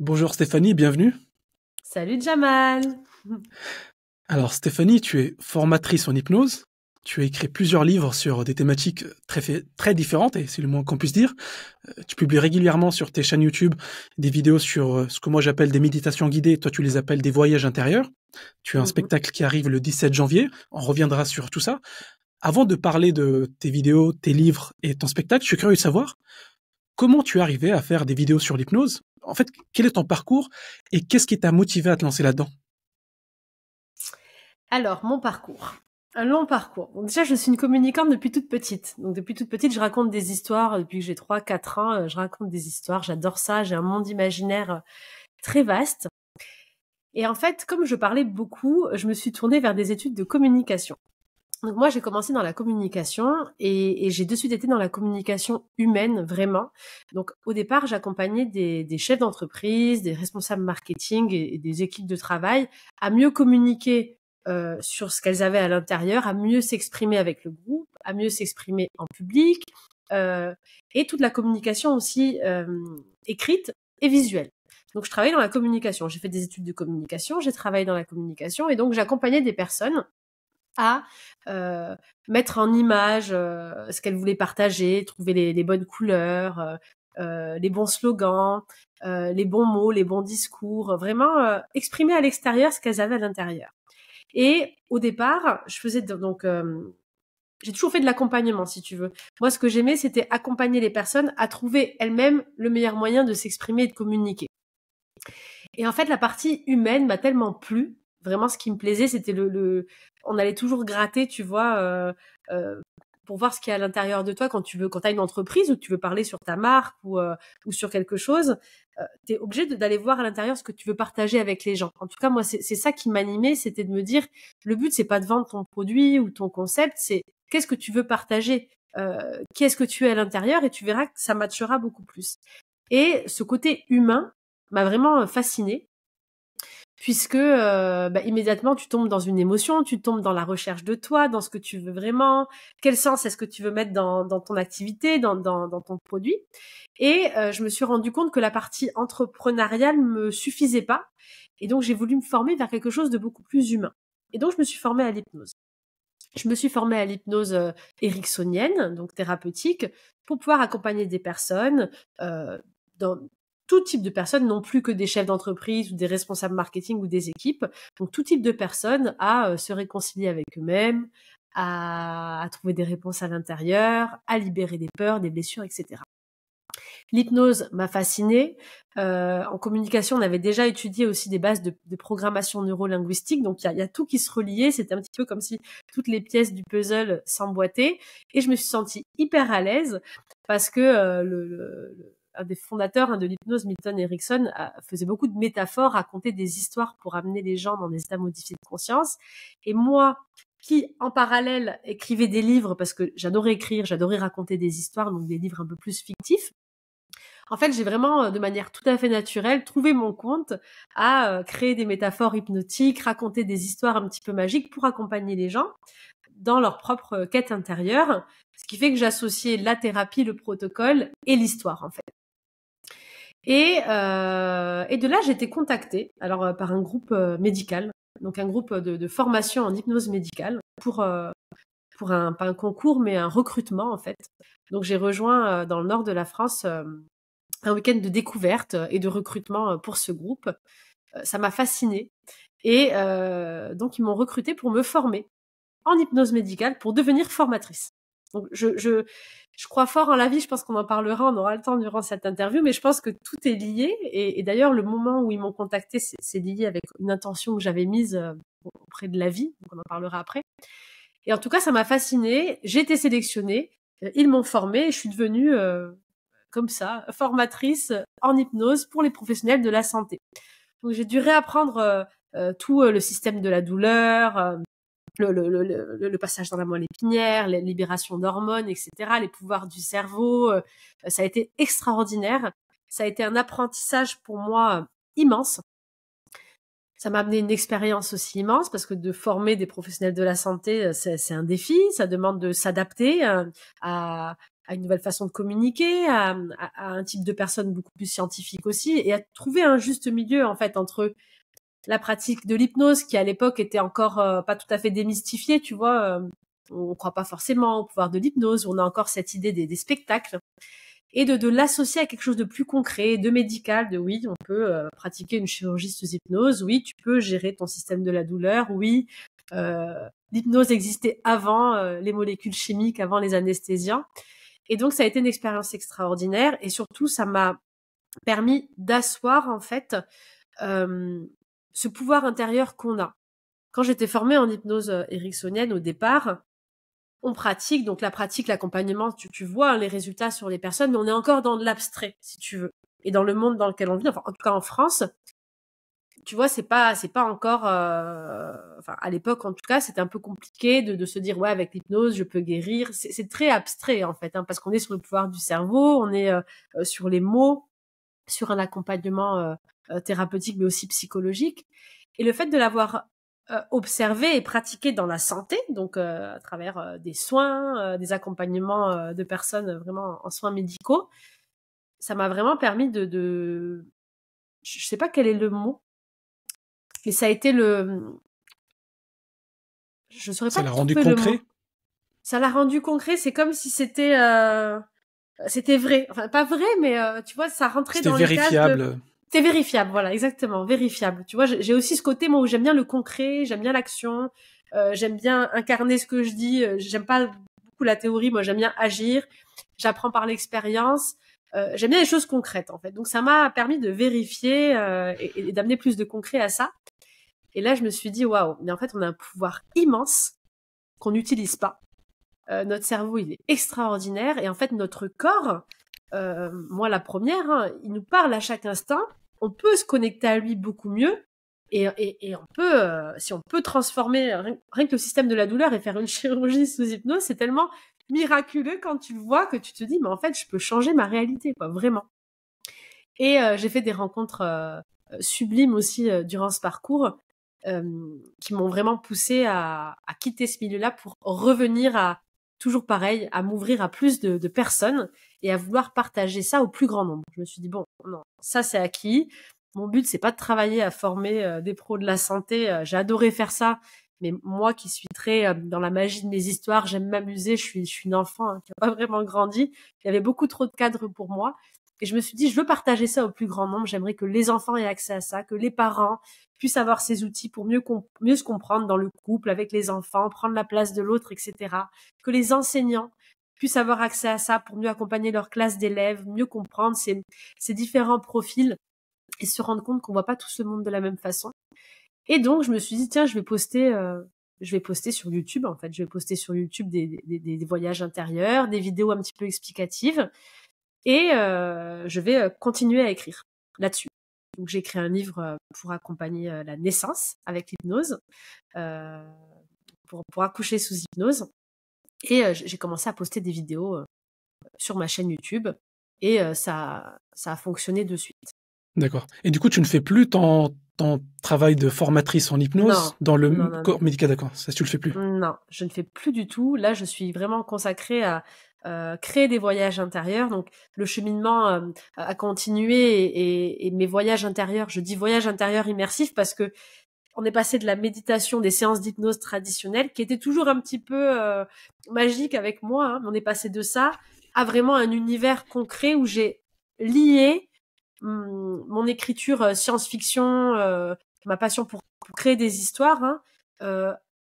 Bonjour Stéphanie, bienvenue. Salut Jamal. Alors Stéphanie, tu es formatrice en hypnose. Tu as écrit plusieurs livres sur des thématiques très, très différentes, et c'est le moins qu'on puisse dire. Euh, tu publies régulièrement sur tes chaînes YouTube des vidéos sur euh, ce que moi j'appelle des méditations guidées, toi tu les appelles des voyages intérieurs. Tu as un mmh spectacle qui arrive le 17 janvier, on reviendra sur tout ça. Avant de parler de tes vidéos, tes livres et ton spectacle, je suis curieux de savoir, Comment tu es arrivé à faire des vidéos sur l'hypnose En fait, quel est ton parcours et qu'est-ce qui t'a motivé à te lancer là-dedans Alors, mon parcours. Un long parcours. déjà, je suis une communicante depuis toute petite. Donc, depuis toute petite, je raconte des histoires. Euh, depuis que j'ai 3-4 ans, euh, je raconte des histoires. J'adore ça. J'ai un monde imaginaire euh, très vaste. Et en fait, comme je parlais beaucoup, je me suis tournée vers des études de communication. Donc moi, j'ai commencé dans la communication et, et j'ai de suite été dans la communication humaine, vraiment. Donc au départ, j'accompagnais des, chefs d'entreprise, des responsables marketing et, des équipes de travail à mieux communiquer euh, sur ce qu'elles avaient à l'intérieur, à mieux s'exprimer avec le groupe, à mieux s'exprimer en public euh, et toute la communication aussi euh, écrite et visuelle. Donc je travaillais dans la communication, j'ai fait des études de communication, j'ai travaillé dans la communication et donc j'accompagnais des personnes à mettre en image ce qu'elle voulait partager, trouver les, bonnes couleurs, les bons slogans, les bons mots, les bons discours, vraiment exprimer à l'extérieur ce qu'elles avaient à l'intérieur. Et au départ, je faisais donc j'ai toujours fait de l'accompagnement, si tu veux. Moi, ce que j'aimais, c'était accompagner les personnes à trouver elles-mêmes le meilleur moyen de s'exprimer et de communiquer. Et en fait, la partie humaine m'a tellement plu vraiment ce qui me plaisait, c'était le, on allait toujours gratter, tu vois, euh, euh, pour voir ce qu'il y a à l'intérieur de toi quand tu veux, quand as une entreprise ou que tu veux parler sur ta marque ou, euh, sur quelque chose, tu es obligé d'aller voir à l'intérieur ce que tu veux partager avec les gens. En tout cas, moi, c'est ça qui m'animait, c'était de me dire, le but c'est pas de vendre ton produit ou ton concept, c'est qu'est-ce que tu veux partager. qu'est-ce que tu es à l'intérieur et tu verras que ça matchera beaucoup plus. Et ce côté humain m'a vraiment fasciné puisque euh, bah, immédiatement tu tombes dans une émotion, tu tombes dans la recherche de toi, dans ce que tu veux vraiment, quel sens est-ce que tu veux mettre dans, ton activité, dans, ton produit. Et euh, je me suis rendu compte que la partie entrepreneuriale me suffisait pas, et donc j'ai voulu me former vers quelque chose de beaucoup plus humain. Et donc je me suis formée à l'hypnose. Je me suis formée à l'hypnose euh, ericksonienne, donc thérapeutique, pour pouvoir accompagner des personnes euh, dans, tout type de personnes, non plus que des chefs d'entreprise ou des responsables marketing ou des équipes, donc tout type de personnes à euh, se réconcilier avec eux-mêmes, à, trouver des réponses à l'intérieur, à libérer des peurs, des blessures, etc. L'hypnose m'a fascinée. Euh, en communication, on avait déjà étudié aussi des bases de, de programmation neurolinguistique. Donc, il y, a, tout qui se reliait. C'était un petit peu comme si toutes les pièces du puzzle s'emboîtaient. Et je me suis sentie hyper à l'aise parce que euh, le, un des fondateurs hein, de l'hypnose, Milton Erickson, faisait beaucoup de métaphores, racontait des histoires pour amener les gens dans des états modifiés de conscience. Et moi, qui en parallèle écrivais des livres parce que j'adorais écrire, j'adorais raconter des histoires, donc des livres un peu plus fictifs. En fait, j'ai vraiment, euh, de manière tout à fait naturelle, trouvé mon compte à euh, créer des métaphores hypnotiques, raconter des histoires un petit peu magiques pour accompagner les gens dans leur propre quête intérieure, ce qui fait que j'associais la thérapie, le protocole et l'histoire, en fait. Et, euh, et de là, j'ai été contactée alors, euh, par un groupe euh, médical, donc un groupe de, formation en hypnose médicale, pour, euh, pour un, pas un concours, mais un recrutement en fait. Donc j'ai rejoint dans le nord de la France un week-end de découverte et de recrutement pour ce groupe. Ça m'a fascinée. Et donc ils m'ont recrutée pour me former en hypnose médicale pour devenir formatrice. Donc je, je, je crois fort en la vie, je pense qu'on en parlera, on aura le temps durant cette interview, mais je pense que tout est lié. Et, d'ailleurs, le moment où ils m'ont contacté, c'est lié avec une intention que j'avais mise euh, auprès de la vie, donc on en parlera après. Et en tout cas, ça m'a fascinée, j'ai été sélectionnée, euh, ils m'ont formée et je suis devenue euh, comme ça, formatrice en hypnose pour les professionnels de la santé. Donc j'ai dû réapprendre tout le système de la douleur, le, le, le, passage dans la moelle épinière, les libération d'hormones, etc., les pouvoirs du cerveau. Euh, ça a été extraordinaire. Ça a été un apprentissage pour moi euh, immense. Ça m'a amené une expérience aussi immense parce que de former des professionnels de la santé, euh, c'est un défi. Ça demande de s'adapter à, une nouvelle façon de communiquer, à, à, un type de personne beaucoup plus scientifique aussi, et à trouver un juste milieu en fait entre la pratique de l'hypnose qui à l'époque était encore euh, pas tout à fait démystifiée, tu vois. Euh, on ne croit pas forcément au pouvoir de l'hypnose, on a encore cette idée des, spectacles. Et de, de l'associer à quelque chose de plus concret, de médical, de oui, on peut euh, pratiquer une chirurgie sous hypnose, oui, tu peux gérer ton système de la douleur, oui, l'hypnose existait avant les molécules chimiques, avant les anesthésiens. Et donc ça a été une expérience extraordinaire et surtout ça m'a permis d'asseoir en fait ce pouvoir intérieur qu'on a. Quand j'étais formée en hypnose euh, ericksonienne au départ, on pratique, donc la pratique, l'accompagnement, tu, vois hein, les résultats sur les personnes, mais on est encore dans l'abstrait, si tu veux. Et dans le monde dans lequel on vit, en tout cas en France, tu vois, c'est pas, c'est pas encore, euh, enfin, à l'époque, en tout cas, c'était un peu compliqué de, se dire, ouais, avec l'hypnose, je peux guérir. C'est très abstrait, en fait, hein, parce qu'on est sur le pouvoir du cerveau, on est euh, sur les mots, sur un accompagnement euh, thérapeutique, mais aussi psychologique. Et le fait de l'avoir euh, observé et pratiqué dans la santé, donc euh, à travers des soins, des accompagnements de personnes vraiment en soins médicaux, ça m'a vraiment permis de, de, je sais pas quel est le mot, mais ça a été le, je saurais pas. Ça l'a rendu concret. ça l'a rendu concret. C'est comme si c'était, euh... c'était vrai. Enfin, pas vrai, mais tu vois, ça rentrait dans le cadre. C'était vérifiable. C'est vérifiable, voilà, exactement, vérifiable. Tu vois, j'ai aussi ce côté, moi, où j'aime bien le concret, j'aime bien l'action, euh, j'aime bien incarner ce que je dis, euh, j'aime pas beaucoup la théorie, moi, j'aime bien agir, j'apprends par l'expérience, euh, j'aime bien les choses concrètes, en fait. Donc, ça m'a permis de vérifier euh, et, et d'amener plus de concret à ça. Et là, je me suis dit, waouh, mais en fait, on a un pouvoir immense qu'on n'utilise pas. notre cerveau, il est extraordinaire, et en fait, notre corps, euh, moi la première, hein, il nous parle à chaque instant, on peut se connecter à lui beaucoup mieux. Et, et, on peut, euh, si on peut transformer rien, que le système de la douleur et faire une chirurgie sous hypnose, c'est tellement miraculeux quand tu le vois que tu te dis, mais en fait, je peux changer ma réalité, quoi, vraiment. Et euh, j'ai fait des rencontres sublimes aussi durant ce parcours qui m'ont vraiment poussé à, à quitter ce milieu-là pour revenir à, toujours pareil, à m'ouvrir à plus de, de, personnes et à vouloir partager ça au plus grand nombre. Je me suis dit, bon, non, ça c'est acquis. Mon but, c'est pas de travailler à former euh, des pros de la santé. Euh, j'adorais J'ai adoré faire ça. Mais moi qui suis très euh, dans la magie de mes histoires, j'aime m'amuser, je suis, je suis une enfant hein, qui n'a pas vraiment grandi. Il y avait beaucoup trop de cadres pour moi. Et je me suis dit, je veux partager ça au plus grand nombre. J'aimerais que les enfants aient accès à ça, que les parents puissent avoir ces outils pour mieux, mieux se comprendre dans le couple, avec les enfants, prendre la place de l'autre, etc. Que les enseignants puissent avoir accès à ça pour mieux accompagner leur classe d'élèves, mieux comprendre ces, ces différents profils et se rendre compte qu'on voit pas tout ce monde de la même façon. Et donc, je me suis dit, tiens, je vais poster euh, je vais poster sur YouTube en fait. Je vais poster sur YouTube des, des, voyages intérieurs, des vidéos un petit peu explicatives. Et euh, je vais euh, continuer à écrire là-dessus. Donc j'ai écrit un livre euh, pour accompagner la naissance avec l'hypnose, pour, accoucher sous hypnose. Et j'ai commencé à poster des vidéos sur ma chaîne YouTube et ça, ça a fonctionné de suite. D'accord. Et du coup, tu ne fais plus ton, travail de formatrice en hypnose dans le corps médical, d'accord Ça, tu le fais plus Non, je ne fais plus du tout. Là, je suis vraiment consacrée à euh, créer des voyages intérieurs. Donc le cheminement euh, a continué et, mes voyages intérieurs, je dis voyages intérieurs immersifs parce que on est passé de la méditation, des séances d'hypnose traditionnelles qui étaient toujours un petit peu euh, magiques avec moi. Hein. On est passé de ça à vraiment un univers concret où j'ai lié mm, mon écriture science-fiction, ma passion pour, créer des histoires hein,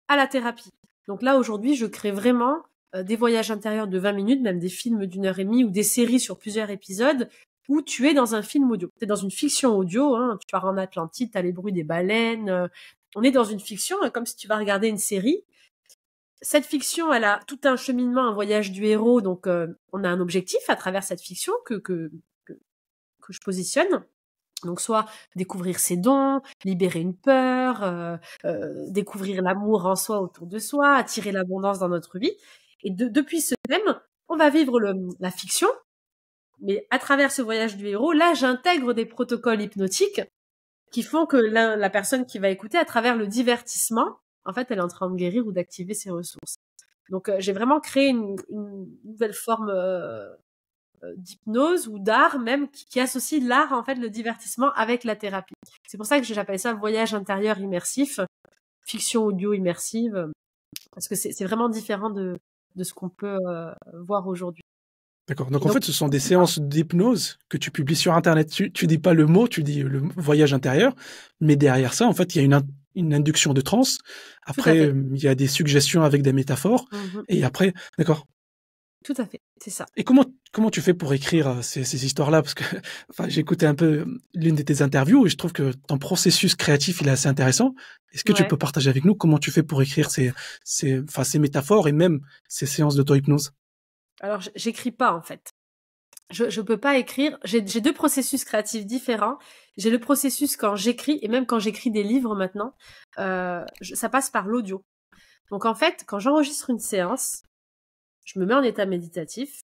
à la thérapie. Donc là aujourd'hui, je crée vraiment euh, des voyages intérieurs de 20 minutes, même des films d'une heure et demie ou des séries sur plusieurs épisodes où tu es dans un film audio. Tu es dans une fiction audio, hein, tu pars en Atlantide, tu as les bruits des baleines. Euh, on est dans une fiction, hein, comme si tu vas regarder une série. Cette fiction, elle a tout un cheminement, un voyage du héros, donc euh, on a un objectif à travers cette fiction que, que, que, je positionne. Donc soit découvrir ses dons, libérer une peur, découvrir l'amour en soi autour de soi, attirer l'abondance dans notre vie. Et depuis ce thème, on va vivre le, la fiction, mais à travers ce voyage du héros, là, j'intègre des protocoles hypnotiques qui font que la, la personne qui va écouter, à travers le divertissement, en fait, elle est en train de guérir ou d'activer ses ressources. Donc, euh, j'ai vraiment créé une, une nouvelle forme euh, euh, d'hypnose ou d'art même qui, associe l'art, en fait, le divertissement avec la thérapie. C'est pour ça que j'appelle ça voyage intérieur immersif, fiction audio immersive, parce que c'est vraiment différent de, de ce qu'on peut voir aujourd'hui. D'accord. Donc, en fait, ce sont des séances d'hypnose que tu publies sur Internet. Tu, ne dis pas le mot, tu dis le voyage intérieur, mais derrière ça, en fait, il y a une, induction de transe. Après, il y a des suggestions avec des métaphores. Mmh Et après, d'accord. Tout à fait, c'est ça. Et comment, comment tu fais pour écrire euh, ces, histoires-là Parce que enfin, j'ai écouté un peu euh, l'une de tes interviews et je trouve que ton processus créatif, il est assez intéressant. Est-ce que tu peux partager avec nous comment tu fais pour écrire ces, ces, enfin, ces métaphores et même ces séances d'auto-hypnose Alors, j'écris pas en fait. Je ne peux pas écrire. J'ai deux processus créatifs différents. J'ai le processus quand j'écris et même quand j'écris des livres maintenant, euh, ça passe par l'audio. Donc en fait, quand j'enregistre une séance, je me mets en état méditatif,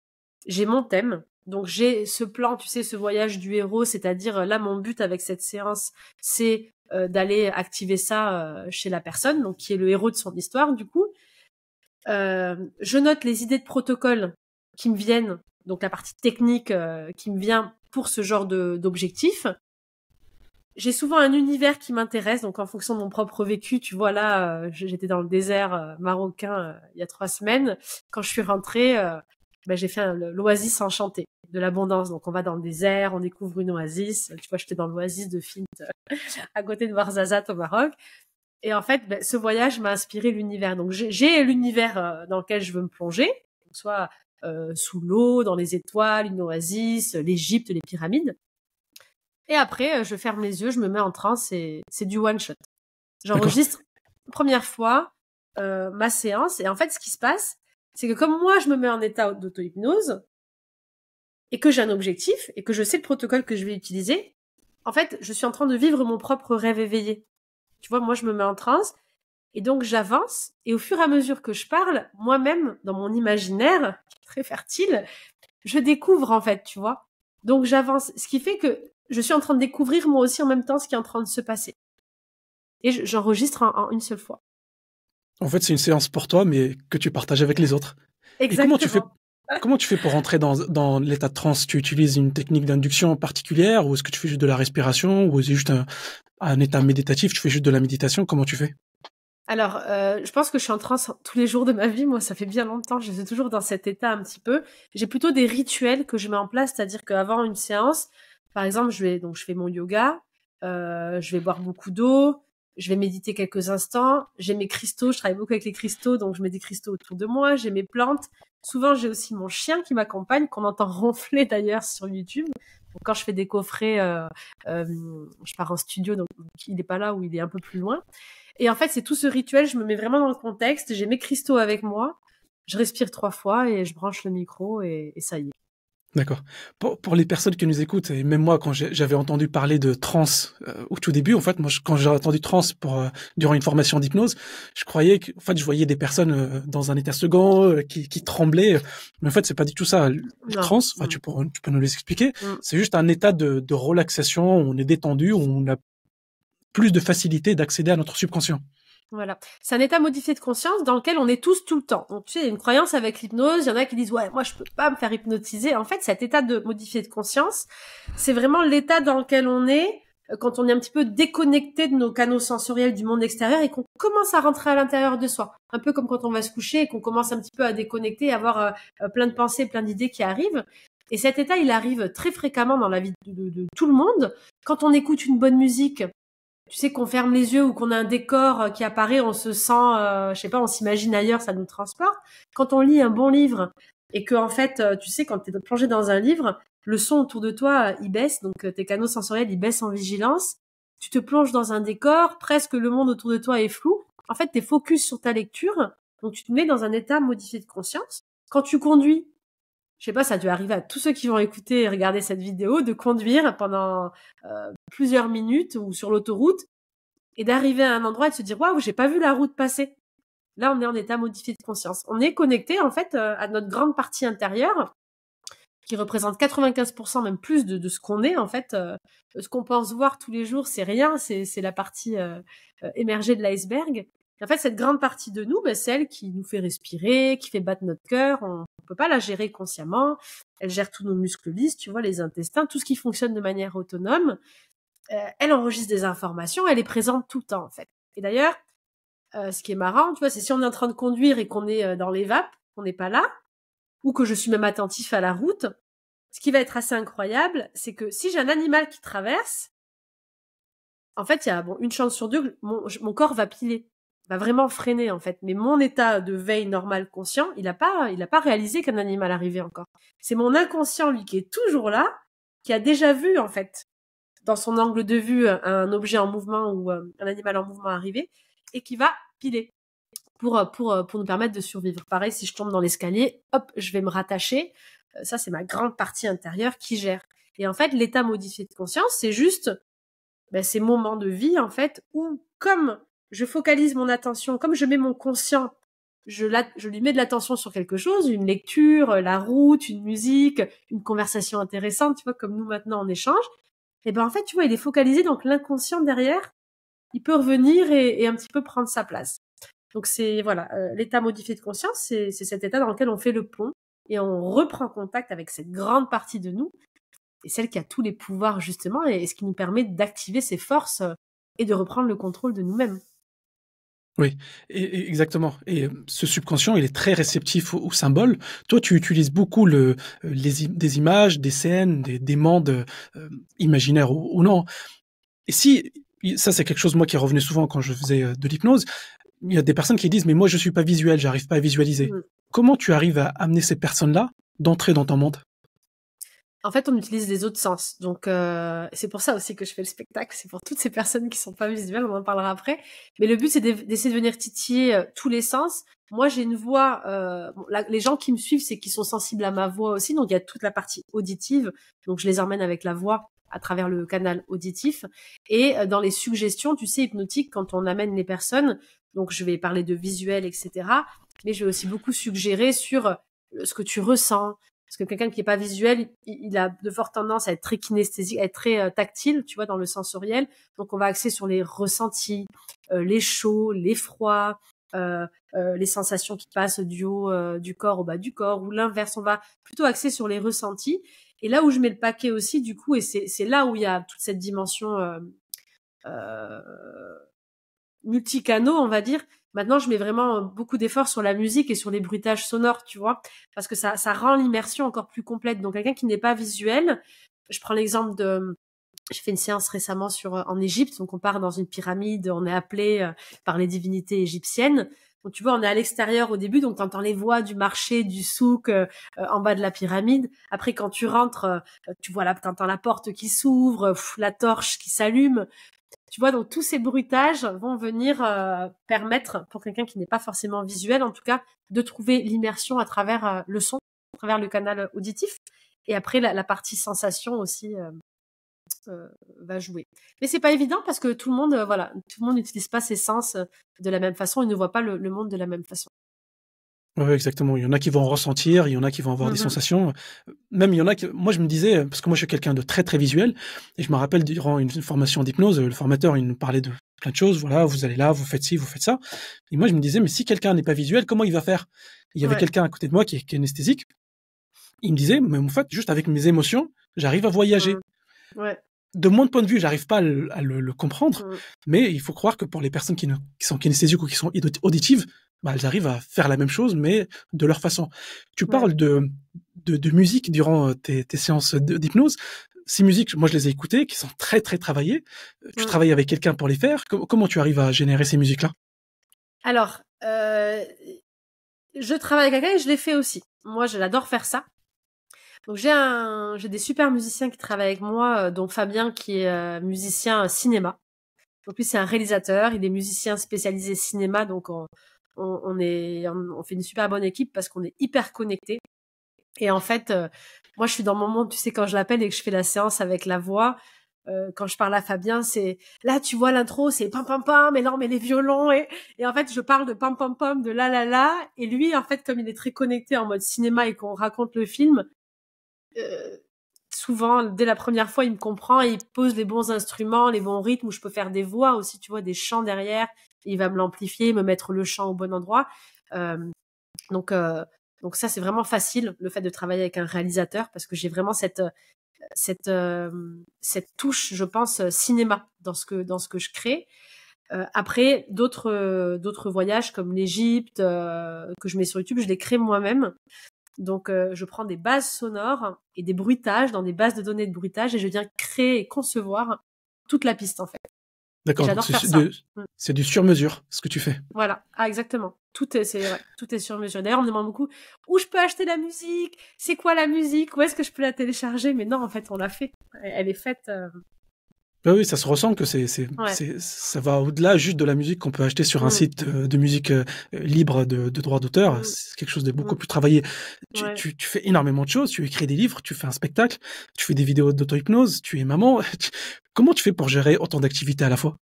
j'ai mon thème, donc j'ai ce plan, tu sais, ce voyage du héros, c'est-à-dire euh, là mon but avec cette séance, c'est euh, d'aller activer ça euh, chez la personne, donc qui est le héros de son histoire du coup. je note les idées de protocole qui me viennent, donc la partie technique qui me vient pour ce genre d'objectif. J'ai souvent un univers qui m'intéresse, donc en fonction de mon propre vécu, tu vois là, euh, j'étais dans le désert euh, marocain euh, il y a trois semaines. Quand je suis rentrée, ben, j'ai fait l'oasis enchantée de l'abondance. Donc on va dans le désert, on découvre une oasis. Tu vois, j'étais dans l'oasis de Fint, à côté de Warzazat au Maroc. Et en fait, ben, ce voyage m'a inspiré l'univers. Donc j'ai l'univers dans lequel je veux me plonger, soit sous l'eau, dans les étoiles, une oasis, l'Égypte, les pyramides. Et après, euh, je ferme les yeux, je me mets en transe et c'est du one shot. J'enregistre première fois euh, ma séance et en fait, ce qui se passe, c'est que comme moi, je me mets en état d'auto-hypnose et que j'ai un objectif et que je sais le protocole que je vais utiliser, en fait, je suis en train de vivre mon propre rêve éveillé. Tu vois, moi, je me mets en transe et donc j'avance et au fur et à mesure que je parle, moi-même, dans mon imaginaire, très fertile, je découvre en fait, tu vois. Donc j'avance. Ce qui fait que je suis en train de découvrir moi aussi en même temps ce qui est en train de se passer. Et j'enregistre en, une seule fois. En fait, c'est une séance pour toi, mais que tu partages avec les autres. Exactement. comment tu fais pour rentrer dans, l'état de transe Tu utilises une technique d'induction particulière ou est-ce que tu fais juste de la respiration ou est-ce juste un, état méditatif Tu fais juste de la méditation Comment tu fais Alors, euh, je pense que je suis en transe tous les jours de ma vie. Moi, ça fait bien longtemps. Je suis toujours dans cet état un petit peu. J'ai plutôt des rituels que je mets en place, c'est-à-dire qu'avant une séance, par exemple, je vais donc je fais mon yoga, euh, je vais boire beaucoup d'eau, je vais méditer quelques instants. J'ai mes cristaux, je travaille beaucoup avec les cristaux, donc je mets des cristaux autour de moi. J'ai mes plantes. Souvent, j'ai aussi mon chien qui m'accompagne, qu'on entend ronfler d'ailleurs sur YouTube. quand je fais des coffrets, euh, euh, je pars en studio, donc, il n'est pas là ou il est un peu plus loin. Et en fait, c'est tout ce rituel. Je me mets vraiment dans le contexte. J'ai mes cristaux avec moi. Je respire trois fois et je branche le micro et ça y est. D'accord. Pour, pour, les personnes qui nous écoutent, et même moi, quand j'avais entendu parler de trans euh, au tout début, en fait, moi, quand j'ai entendu trans pour, euh, durant une formation d'hypnose, je croyais que, en fait, je voyais des personnes euh, dans un état second, qui, qui, tremblaient. Mais en fait, c'est pas du tout ça. Le trans, tu, peux, tu peux nous les expliquer, mm. c'est juste un état de, de relaxation, où on est détendu, où on a plus de facilité d'accéder à notre subconscient. Voilà. C'est un état modifié de conscience dans lequel on est tous tout le temps. Donc, tu sais, il y a une croyance avec l'hypnose. Il y en a qui disent, ouais, moi, je peux pas me faire hypnotiser. En fait, cet état de modifié de conscience, c'est vraiment l'état dans lequel on est euh, quand on est un petit peu déconnecté de nos canaux sensoriels du monde extérieur et qu'on commence à rentrer à l'intérieur de soi. Un peu comme quand on va se coucher et qu'on commence un petit peu à déconnecter, à avoir euh, euh, plein de pensées, plein d'idées qui arrivent. Et cet état, il arrive très fréquemment dans la vie de tout le monde. Quand on écoute une bonne musique, tu sais qu'on ferme les yeux ou qu'on a un décor euh, qui apparaît, on se sent, euh, je sais pas, on s'imagine ailleurs, ça nous transporte. Quand on lit un bon livre et que en fait, euh, tu sais, quand tu es plongé dans un livre, le son autour de toi euh, il baisse, donc tes canaux sensoriels ils baissent en vigilance. Tu te plonges dans un décor, presque le monde autour de toi est flou. En fait, t'es focus sur ta lecture, donc tu te mets dans un état modifié de conscience. Quand tu conduis, je sais pas, ça a dû arriver à tous ceux qui vont écouter et regarder cette vidéo, de conduire pendant euh, plusieurs minutes ou sur l'autoroute et d'arriver à un endroit et de se dire waouh, j'ai pas vu la route passer. Là, on est en état modifié de conscience. On est connecté en fait euh, à notre grande partie intérieure qui représente 95% même plus de, ce qu'on est en fait. Euh, ce qu'on pense voir tous les jours, c'est rien, c'est la partie émergée de l'iceberg en fait, cette grande partie de nous, ben, bah, celle qui nous fait respirer, qui fait battre notre cœur, on, ne peut pas la gérer consciemment. Elle gère tous nos muscles lisses, tu vois, les intestins, tout ce qui fonctionne de manière autonome. Euh, elle enregistre des informations, elle est présente tout le temps, en fait. Et d'ailleurs, euh, ce qui est marrant, tu vois, c'est si on est en train de conduire et qu'on est euh, dans les vapes, qu'on n'est pas là, ou que je suis même attentif à la route, ce qui va être assez incroyable, c'est que si j'ai un animal qui traverse, en fait, il y a bon, une chance sur deux que mon, mon corps va piler va vraiment freiner en fait. Mais mon état de veille normal conscient, il n'a pas, il a pas réalisé qu'un animal arrivait encore. C'est mon inconscient lui qui est toujours là, qui a déjà vu en fait dans son angle de vue euh, un objet en mouvement ou euh, un animal en mouvement arriver et qui va piler pour euh, pour pour nous permettre de survivre. Pareil, si je tombe dans l'escalier, hop, je vais me rattacher. Ça, c'est ma grande partie intérieure qui gère. Et en fait, l'état modifié de conscience, c'est juste ben, ces moments de vie en fait où comme je focalise mon attention, comme je mets mon conscient, je, je lui mets de l'attention sur quelque chose, une lecture, euh, la route, une musique, une conversation intéressante, tu vois, comme nous maintenant en échange. Et ben en fait, tu vois, il est focalisé, donc l'inconscient derrière, il peut revenir et, un petit peu prendre sa place. Donc c'est voilà, euh, l'état modifié de conscience, c'est cet état dans lequel on fait le pont et on reprend contact avec cette grande partie de nous et celle qui a tous les pouvoirs justement et, ce qui nous permet d'activer ces forces euh, et de reprendre le contrôle de nous-mêmes. Oui, exactement. Et euh, ce subconscient, il est très réceptif aux, symboles. Toi, tu utilises beaucoup le, euh, les, des images, des scènes, des, des mondes euh, imaginaires ou, non. Et si, ça c'est quelque chose, moi, qui revenait souvent quand je faisais de l'hypnose, il y a des personnes qui disent, mais moi, je suis pas visuel, j'arrive pas à visualiser. Mmh. Comment tu arrives à amener ces personnes-là d'entrer dans ton monde en fait, on utilise les autres sens. Donc, euh, c'est pour ça aussi que je fais le spectacle. C'est pour toutes ces personnes qui sont pas visuelles. On en parlera après. Mais le but, c'est d'essayer de venir titiller euh, tous les sens. Moi, j'ai une voix. Euh, les gens qui me suivent, c'est qu'ils sont sensibles à ma voix aussi. Donc, il y a toute la partie auditive. Donc, je les emmène avec la voix à travers le canal auditif. Et dans les suggestions, tu sais, hypnotique quand on amène les personnes, donc je vais parler de visuel, etc. Mais je vais aussi beaucoup suggérer sur ce que tu ressens, parce que quelqu'un qui n'est pas visuel, il, a de fortes tendances à être très kinesthésique, à être très euh, tactile, tu vois, dans le sensoriel. Donc on va axer sur les ressentis, euh, les chauds, les froids, euh, les sensations qui passent du haut du corps au bas du corps, ou l'inverse. On va plutôt axer sur les ressentis. Et là où je mets le paquet aussi, du coup, et c'est là où il y a toute cette dimension multicanaux, on va dire, Maintenant, je mets vraiment beaucoup d'efforts sur la musique et sur les bruitages sonores, tu vois, parce que ça, rend l'immersion encore plus complète. Donc, quelqu'un qui n'est pas visuel, je prends l'exemple de, j'ai fait une séance récemment sur euh, en Égypte, donc on part dans une pyramide, on est appelé euh, par les divinités égyptiennes. Donc tu vois, on est à l'extérieur au début, donc tu entends les voix du marché, du souk euh, en bas de la pyramide. Après, quand tu rentres, tu vois là, entends la porte qui s'ouvre, la torche qui s'allume. Tu vois, donc tous ces bruitages vont venir euh, permettre, pour quelqu'un qui n'est pas forcément visuel en tout cas, de trouver l'immersion à travers euh, le son, à travers le canal euh, auditif. Et après, la, partie sensation aussi va jouer. Mais c'est pas évident parce que tout le monde, voilà, tout le monde n'utilise pas ses sens de la même façon il ne voit pas le monde de la même façon. Oui, exactement. Il y en a qui vont ressentir, il y en a qui vont avoir des mmh sensations. Même il y en a qui. Moi, je me disais, parce que moi, je suis quelqu'un de très, très visuel, et je me rappelle durant une formation d'hypnose, le formateur, il nous parlait de plein de choses. Voilà, vous allez là, vous faites ci, vous faites ça. Et moi, je me disais, mais si quelqu'un n'est pas visuel, comment il va faire Il y avait quelqu'un à côté de moi qui est, kinesthésique. Il me disait, mais en fait, juste avec mes émotions, j'arrive à voyager. Mmh. De mon point de vue, j'arrive pas à le, comprendre, mmh. mais il faut croire que pour les personnes qui, ne, qui sont kinesthésiques ou qui sont auditives, bah, elles arrivent à faire la même chose, mais de leur façon. Tu parles de, de, de, musique durant euh, tes, tes séances d'hypnose. Ces musiques, moi, je les ai écoutées, qui sont très, très travaillées. Euh, tu mmh. travailles avec quelqu'un pour les faire. comment tu arrives à générer ces musiques-là Alors, euh, je travaille avec quelqu'un et je les fais aussi. Moi, j'adore faire ça. Donc j'ai j'ai des super musiciens qui travaillent avec moi, dont Fabien qui est musicien cinéma. En plus, c'est un réalisateur, il est musicien spécialisé cinéma, donc on, on, est, on fait une super bonne équipe parce qu'on est hyper connecté Et en fait, euh, moi, je suis dans mon monde, tu sais, quand je l'appelle et que je fais la séance avec la voix, euh, quand je parle à Fabien, c'est là, tu vois l'intro, c'est pam pam pam, mais non, mais les violons. Et, et en fait, je parle de pam pam pam, de la la la. Et lui, en fait, comme il est très connecté en mode cinéma et qu'on raconte le film, euh, souvent, dès la première fois, il me comprend et il pose les bons instruments, les bons rythmes où je peux faire des voix aussi, tu vois, des chants derrière, il va me l'amplifier, me mettre le champ au bon endroit. Euh, donc, euh, donc ça, c'est vraiment facile, le fait de travailler avec un réalisateur, parce que j'ai vraiment cette, cette, euh, cette touche, je pense, cinéma dans ce que, dans ce que je crée. après, d'autres d'autres voyages comme l'Égypte que je mets sur YouTube, je les crée moi-même. Donc, je prends des bases sonores et des bruitages dans des bases de données de bruitages, et je viens créer et concevoir toute la piste en fait. Mm. C'est du, sur-mesure, ce que tu fais. Voilà, ah, exactement. Tout est, tout est sur-mesure. D'ailleurs, on me demande beaucoup où je peux acheter la musique, c'est quoi la musique, où est-ce que je peux la télécharger. Mais non, en fait, on l'a fait. Elle est faite. Euh, oui, ça se ressent que c'est, ça va au-delà juste de la musique qu'on peut acheter sur un mm. site euh, de musique euh, libre de, de droit d'auteur. Mm. C'est quelque chose de beaucoup mm. plus travaillé. Tu, fais énormément de choses. Tu écris des livres, tu fais un spectacle, tu fais des vidéos d'auto-hypnose, tu es maman. Comment tu fais pour gérer autant d'activités à la fois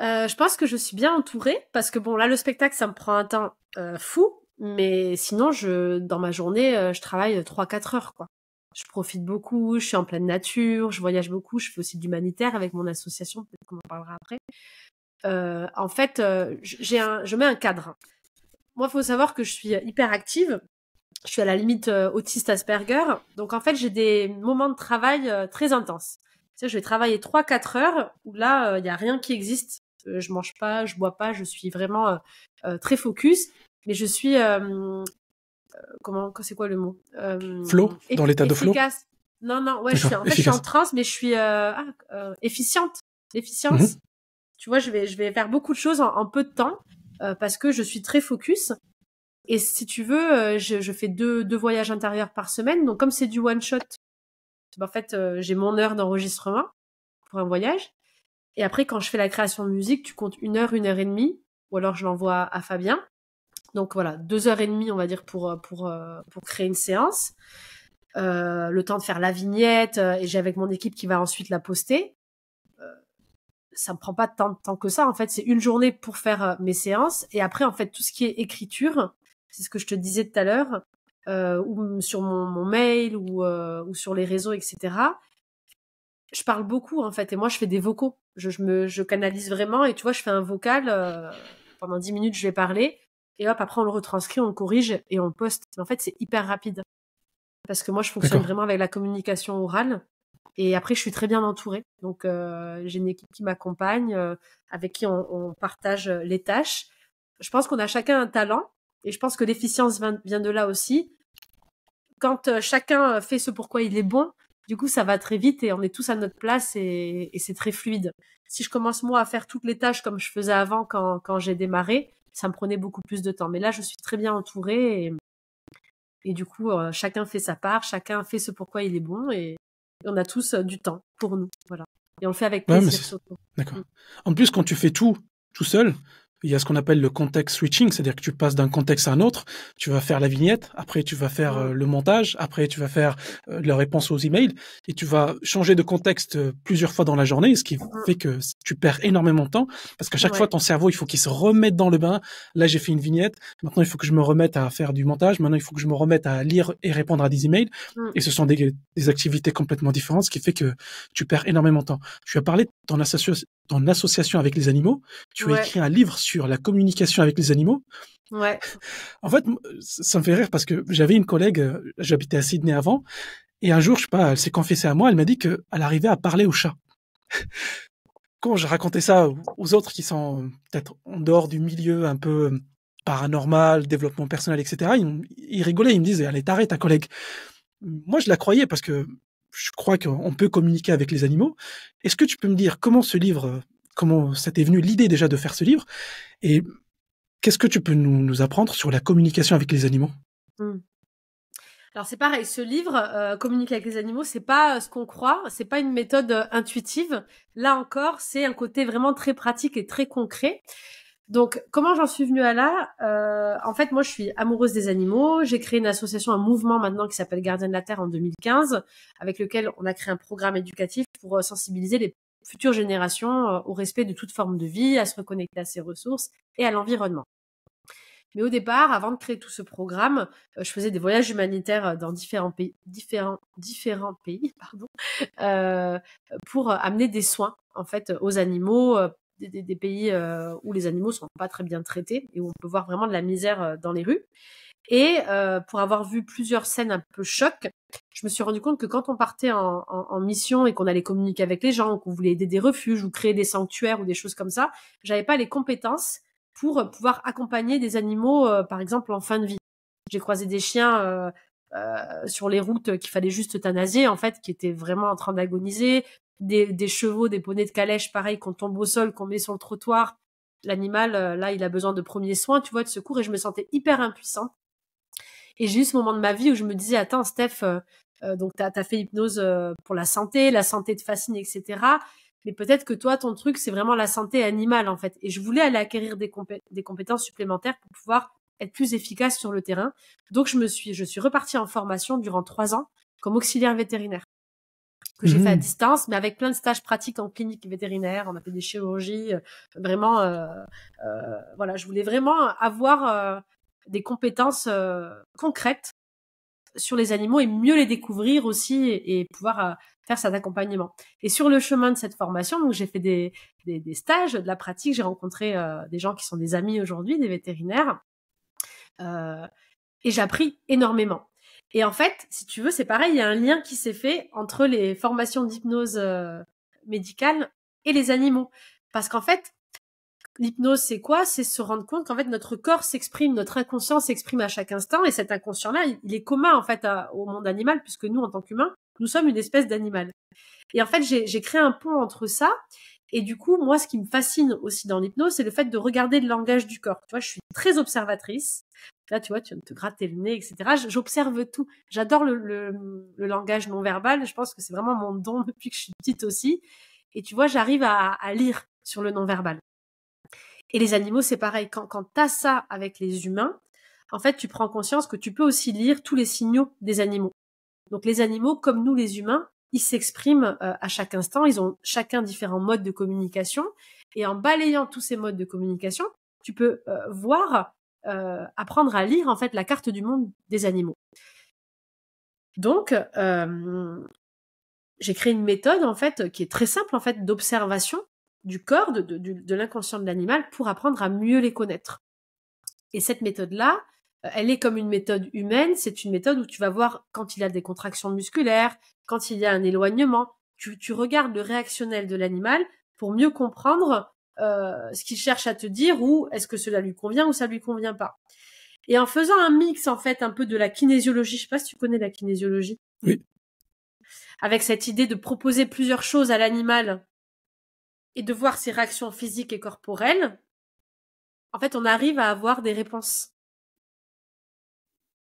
euh, Je pense que je suis bien entourée parce que bon, là, le spectacle, ça me prend un temps fou. Mais sinon, je, dans ma journée, je travaille 3-4 heures, quoi je profite beaucoup, je suis en pleine nature, je voyage beaucoup, je fais aussi de l'humanitaire avec mon association, peut-être qu'on en parlera après. Euh, en fait, euh, j'ai un, je mets un cadre. Moi, il faut savoir que je suis hyper active. Je suis à la limite euh, autiste Asperger. Donc, en fait, j'ai des moments de travail très intenses. Tu je vais travailler 3-4 heures où là, il n'y a rien qui existe. je mange pas, je bois pas, je suis vraiment très focus. Mais je suis euh, comment c'est quoi le mot euh, Flow dans l'état de flow. Non non ouais je suis, en fait je suis en transe mais je suis euh, ah, efficiente efficience. Mhm. Tu vois je vais je vais faire beaucoup de choses en, peu de temps parce que je suis très focus. Et si tu veux, je, je fais deux, deux, voyages intérieurs par semaine. Donc comme c'est du one shot, ben, en fait j'ai mon heure d'enregistrement pour un voyage. Et après quand je fais la création de musique, tu comptes une heure, une heure et demie, ou alors je l'envoie à Fabien. Donc voilà, deux heures et demie, on va dire, pour, euh, euh, pour, créer une séance. Euh, le temps de faire la vignette, et j'ai avec mon équipe qui va ensuite la poster. ça me prend pas tant de temps que ça. En fait, c'est une journée pour faire mes séances. Et après, en fait, tout ce qui est écriture, c'est ce que je te disais tout à l'heure, ou sur mon, mail, ou, sur les réseaux, etc je parle beaucoup en fait et moi je fais des vocaux je, me je canalise vraiment et tu vois je fais un vocal pendant dix minutes je vais parler et hop, après on le retranscrit, on corrige et on poste. en fait, c'est hyper rapide. Parce que moi, je fonctionne vraiment avec la communication orale. Et après, je suis très bien entourée. Donc, euh, j'ai une équipe qui m'accompagne, euh, avec qui on, partage euh, les tâches. Je pense qu'on a chacun un talent. Et je pense que l'efficience vient de là aussi. Quand chacun fait ce pour quoi il est bon, du coup, ça va très vite et on est tous à notre place et, et c'est très fluide. Si je commence moi à faire toutes les tâches comme je faisais avant quand, quand j'ai démarré, ça me prenait beaucoup plus de temps. Mais là, je suis très bien entourée et, du coup, euh, chacun fait sa part, chacun fait ce pourquoi il est bon et, on a tous euh, du temps pour nous. Voilà. Et on le fait avec plaisir D'accord. Mm. En plus, quand tu fais tout tout seul, il y a ce qu'on appelle le context switching, c'est-à-dire que tu passes d'un contexte à un autre, tu vas faire la vignette, après tu vas faire euh, le montage, après tu vas faire euh, la réponse aux emails, et tu vas changer de contexte euh, plusieurs fois dans la journée, ce qui mm. fait que tu perds énormément de temps, parce qu'à chaque fois ton cerveau, il faut qu'il se remette dans le bain, là j'ai fait une vignette, maintenant il faut que je me remette à faire du montage, maintenant il faut que je me remette à lire et répondre à des emails, mm. et ce sont des, activités complètement différentes, ce qui fait que tu perds énormément de temps. Tu as parlé de ton, association, en association avec les animaux. Tu as écrit un livre sur la communication avec les animaux. Ouais. En fait, ça me fait rire parce que j'avais une collègue, euh, j'habitais à Sydney avant, et un jour, je sais pas, elle s'est confessée à moi, elle m'a dit qu'elle arrivait à parler au chat. Quand je racontais ça aux autres qui sont euh, peut-être en dehors du milieu un peu euh, paranormal, développement personnel, etc., ils, ils rigolaient, ils me disaient, est tarée ta collègue. Moi, je la croyais parce que je crois qu'on peut communiquer avec les animaux. Est-ce que tu peux me dire comment ce livre, euh, comment ça t'est venu l'idée déjà de faire ce livre Et qu'est-ce que tu peux nous, apprendre sur la communication avec les animaux hmm. Alors c'est pareil, ce livre, euh, communiquer avec les animaux, c'est pas euh, ce qu'on croit, c'est pas une méthode intuitive. Là encore, c'est un côté vraiment très pratique et très concret. Donc, comment j'en suis venue à là euh, En fait, moi, je suis amoureuse des animaux. J'ai créé une association, un mouvement maintenant qui s'appelle Gardien de la Terre en 2015, avec lequel on a créé un programme éducatif pour euh, sensibiliser les futures générations euh, au respect de toute forme de vie, à se reconnecter à ses ressources et à l'environnement. Mais au départ, avant de créer tout ce programme, je faisais des voyages humanitaires dans différents pays, différents, différents pays, pardon, pour amener des soins en fait aux animaux des, pays euh, où les animaux sont pas très bien traités et où on peut voir vraiment de la misère euh, dans les rues. Et euh, pour avoir vu plusieurs scènes un peu choc, je me suis rendu compte que quand on partait en, mission et qu'on allait communiquer avec les gens, qu'on voulait aider des refuges ou créer des sanctuaires ou des choses comme ça, j'avais pas les compétences pour pouvoir accompagner des animaux, par exemple en fin de vie. J'ai croisé des chiens sur les routes qu'il fallait juste euthanasier, en fait, qui étaient vraiment en train d'agoniser, des, chevaux, des poneys de calèche, pareil, qu'on tombe au sol, qu'on met sur le trottoir. L'animal, euh, là, il a besoin de premiers soins, tu vois, de secours, et je me sentais hyper impuissante. Et j'ai eu ce moment de ma vie où je me disais, attends, Steph, euh, euh, donc t'as as fait hypnose pour la santé, la santé de fascine, etc. Mais peut-être que toi, ton truc, c'est vraiment la santé animale, en fait. Et je voulais aller acquérir des, compétences supplémentaires pour pouvoir être plus efficace sur le terrain. Donc je me suis, je suis repartie en formation durant trois ans comme auxiliaire vétérinaire que j'ai fait à mmh. distance, mais avec plein de stages pratiques en clinique vétérinaire, on a fait des chirurgies, euh, vraiment, euh, euh, voilà, je voulais vraiment avoir euh, des compétences concrètes sur les animaux et mieux les découvrir aussi et, pouvoir faire cet accompagnement. Et sur le chemin de cette formation, donc j'ai fait des, des, des, stages, de la pratique, j'ai rencontré des gens qui sont des amis aujourd'hui, des vétérinaires, et j'ai appris énormément. Et en fait, si tu veux, c'est pareil, il y a un lien qui s'est fait entre les formations d'hypnose euh, médicale et les animaux. Parce qu'en fait, l'hypnose, c'est quoi C'est se rendre compte qu'en fait, notre corps s'exprime, notre inconscient s'exprime à chaque instant, et cet inconscient-là, il, est commun en fait au monde animal, puisque nous, en tant qu'humains, nous sommes une espèce d'animal. Et en fait, j'ai créé un pont entre ça et du coup, moi, ce qui me fascine aussi dans l'hypnose, c'est le fait de regarder le langage du corps. Tu vois, je suis très observatrice. Là, tu vois, tu viens de te gratter le nez, etc. J'observe tout. J'adore le, langage non verbal. Je pense que c'est vraiment mon don depuis que je suis petite aussi. Et tu vois, j'arrive à, lire sur le non verbal. Et les animaux, c'est pareil. Quand, quand tu as ça avec les humains, en fait, tu prends conscience que tu peux aussi lire tous les signaux des animaux. Donc les animaux, comme nous les humains, ils s'expriment euh, à chaque instant, ils ont chacun différents modes de communication, et en balayant tous ces modes de communication, tu peux euh, voir euh, apprendre à lire en fait la carte du monde des animaux. Donc, euh, j'ai créé une méthode en fait qui est très simple en fait d'observation du corps, de, l'inconscient de l'animal pour apprendre à mieux les connaître. Et cette méthode-là, euh, elle est comme une méthode humaine, c'est une méthode où tu vas voir quand il a des contractions musculaires, quand il y a un éloignement, tu regardes le réactionnel de l'animal pour mieux comprendre euh, ce qu'il cherche à te dire ou est-ce que cela lui convient ou ça lui convient pas. Et en faisant un mix en fait un peu de la kinésiologie, je sais pas si tu connais la kinésiologie. Oui. Avec cette idée de proposer plusieurs choses à l'animal et de voir ses réactions physiques et corporelles, en fait, on arrive à avoir des réponses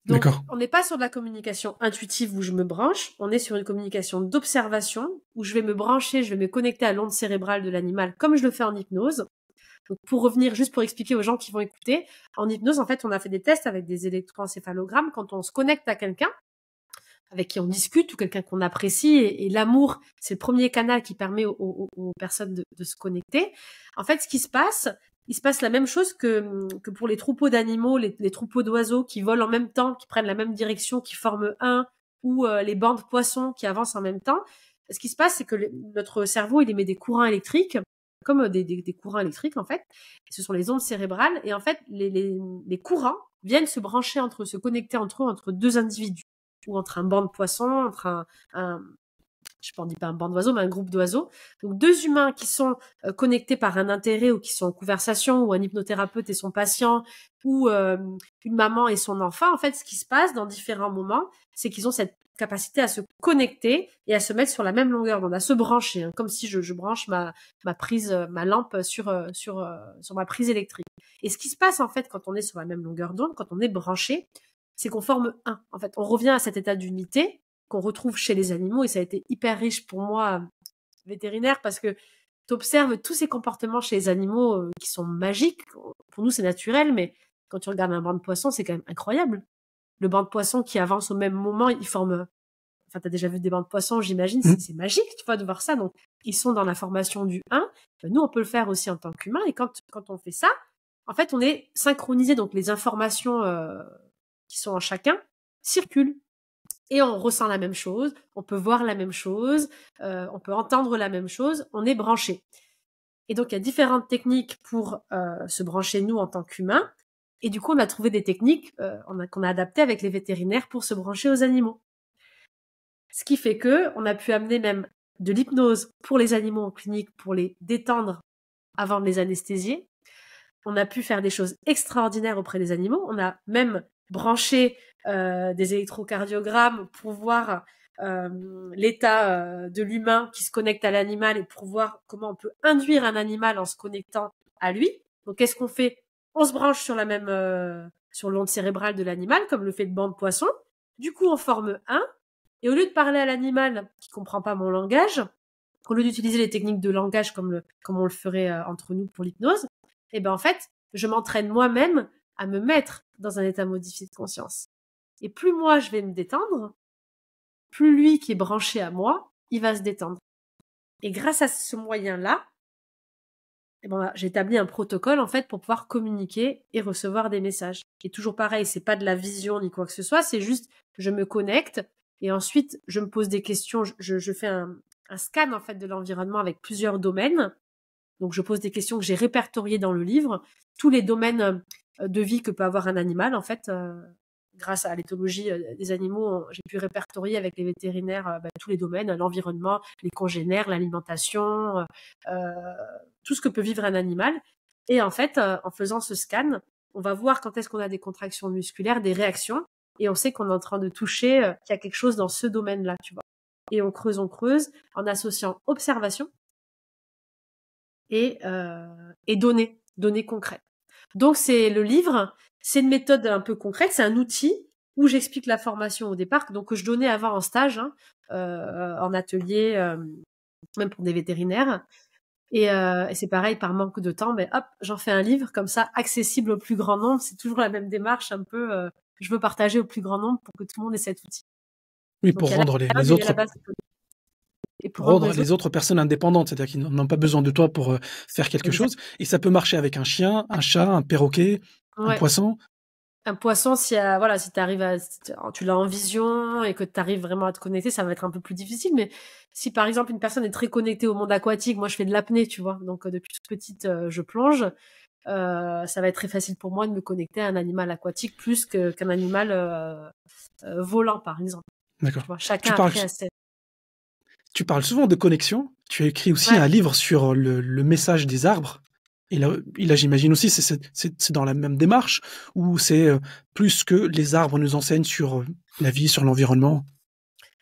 donc, on n'est pas sur de la communication intuitive où je me branche, on est sur une communication d'observation où je vais me brancher, je vais me connecter à l'onde cérébrale de l'animal comme je le fais en hypnose. pour revenir juste pour expliquer aux gens qui vont écouter, en hypnose, en fait, on a fait des tests avec des électroencéphalogrammes quand on se connecte à quelqu'un avec qui on discute ou quelqu'un qu'on apprécie. Et, l'amour, c'est le premier canal qui permet aux, personnes de, se connecter. En fait, ce qui se passe, il se passe la même chose que, pour les troupeaux d'animaux, les, troupeaux d'oiseaux qui volent en même temps, qui prennent la même direction, qui forment un, ou euh, les bandes poissons qui avancent en même temps. Ce qui se passe, c'est que notre cerveau, il émet des courants électriques, comme euh, des, courants électriques en fait. Ce sont les ondes cérébrales, et en fait, les, courants viennent se brancher entre se connecter entre eux, entre deux individus, ou entre un banc de poissons, entre un, je ne dis pas un banc d'oiseaux, mais un groupe d'oiseaux. Donc deux humains qui sont euh, connectés par un intérêt ou qui sont en conversation, ou un hypnothérapeute et son patient, ou euh, une maman et son enfant. En fait, ce qui se passe dans différents moments, c'est qu'ils ont cette capacité à se connecter et à se mettre sur la même longueur d'onde, à se brancher, hein, comme si je, branche ma, prise, euh, ma lampe sur, sur, sur ma prise électrique. Et ce qui se passe en fait quand on est sur la même longueur d'onde, quand on est branché, c'est qu'on forme un. En fait, on revient à cet état d'unité qu'on retrouve chez les animaux. Et ça a été hyper riche pour moi, vétérinaire, parce que tu observes tous ces comportements chez les animaux euh, qui sont magiques. Pour nous, c'est naturel, mais quand tu regardes un banc de poissons, c'est quand même incroyable. Le banc de poissons qui avance au même moment, il forme... Enfin, t'as déjà vu des bancs de poissons, j'imagine, mmh. c'est magique, tu vois, de voir ça. Donc, ils sont dans la formation du 1. Euh, nous, on peut le faire aussi en tant qu'humain. Et quand, quand on fait ça, en fait, on est synchronisé. Donc, les informations euh, qui sont en chacun circulent et on ressent la même chose, on peut voir la même chose, euh, on peut entendre la même chose, on est branché. Et donc il y a différentes techniques pour euh, se brancher nous en tant qu'humains. Et du coup, on a trouvé des techniques euh, qu'on a, adaptées avec les vétérinaires pour se brancher aux animaux. Ce qui fait que on a pu amener même de l'hypnose pour les animaux en clinique pour les détendre avant de les anesthésier. On a pu faire des choses extraordinaires auprès des animaux. On a même brancher euh, des électrocardiogrammes pour voir euh, l'état euh, de l'humain qui se connecte à l'animal et pour voir comment on peut induire un animal en se connectant à lui. Donc qu'est-ce qu'on fait On se branche sur la même sur l'onde cérébrale de l'animal, comme le fait le banc de poisson. Du coup, on forme un. Et au lieu de parler à l'animal qui comprend pas mon langage, au lieu d'utiliser les techniques de langage comme, comme on le ferait entre nous pour l'hypnose, eh ben en fait, je m'entraîne moi-même à me mettre dans un état modifié de conscience. Et plus moi je vais me détendre, plus lui qui est branché à moi, il va se détendre. Et grâce à ce moyen-là, eh ben, j'ai établi un protocole en fait pour pouvoir communiquer et recevoir des messages. Et toujours pareil, c'est pas de la vision ni quoi que ce soit, c'est juste que je me connecte et ensuite je me pose des questions, je, fais un, un, scan en fait de l'environnement avec plusieurs domaines. Donc je pose des questions que j'ai répertoriées dans le livre, tous les domaines euh, euh, de vie que peut avoir un animal, en fait, euh, grâce à l'éthologie euh, des animaux, j'ai pu répertorier avec les vétérinaires bah, tous les domaines, l'environnement, les congénères, l'alimentation, tout ce que peut vivre un animal. Et en fait, en faisant ce scan, on va voir quand est-ce qu'on a des contractions musculaires, des réactions, et on sait qu'on est en train de toucher, qu'il y a quelque chose dans ce domaine-là, tu vois. Et on creuse, on creuse, en associant observation et, et données, données concrètes. Donc c'est le livre, c'est une méthode un peu concrète, c'est un outil où j'explique la formation au départ, donc que je donnais avant en stage, hein, euh, en atelier, euh, même pour des vétérinaires. Euh, et, c'est pareil, par manque de temps, mais ben, hop, j'en fais un livre comme ça, accessible au plus grand nombre. C'est toujours la même démarche, un peu. je veux partager au plus grand nombre pour que tout le monde ait cet outil. Oui, pour rendre les, autres pour rendre, les, autres... personnes indépendantes, c'est-à-dire qu'ils n'ont pas besoin de toi pour euh, faire quelque chose. Et ça peut marcher avec un chien, un chat, un perroquet, un poisson. Un poisson, si, voilà, si, arrives à, tu l'as en vision et que tu arrives vraiment à te connecter, ça va être un peu plus difficile. Mais si par exemple une personne est très connectée au monde aquatique, moi je fais de l'apnée, tu vois, donc euh, depuis toute petite euh, je plonge, ça va être très facile pour moi de me connecter à un animal aquatique plus qu'un animal volant par exemple. D'accord. Chacun tu parles, cette... Tu parles souvent de connexion. Tu as écrit aussi un livre sur le, message des arbres. Et là, j'imagine aussi, c'est dans la même démarche, ou c'est euh, plus que les arbres nous enseignent sur euh, la vie, sur l'environnement.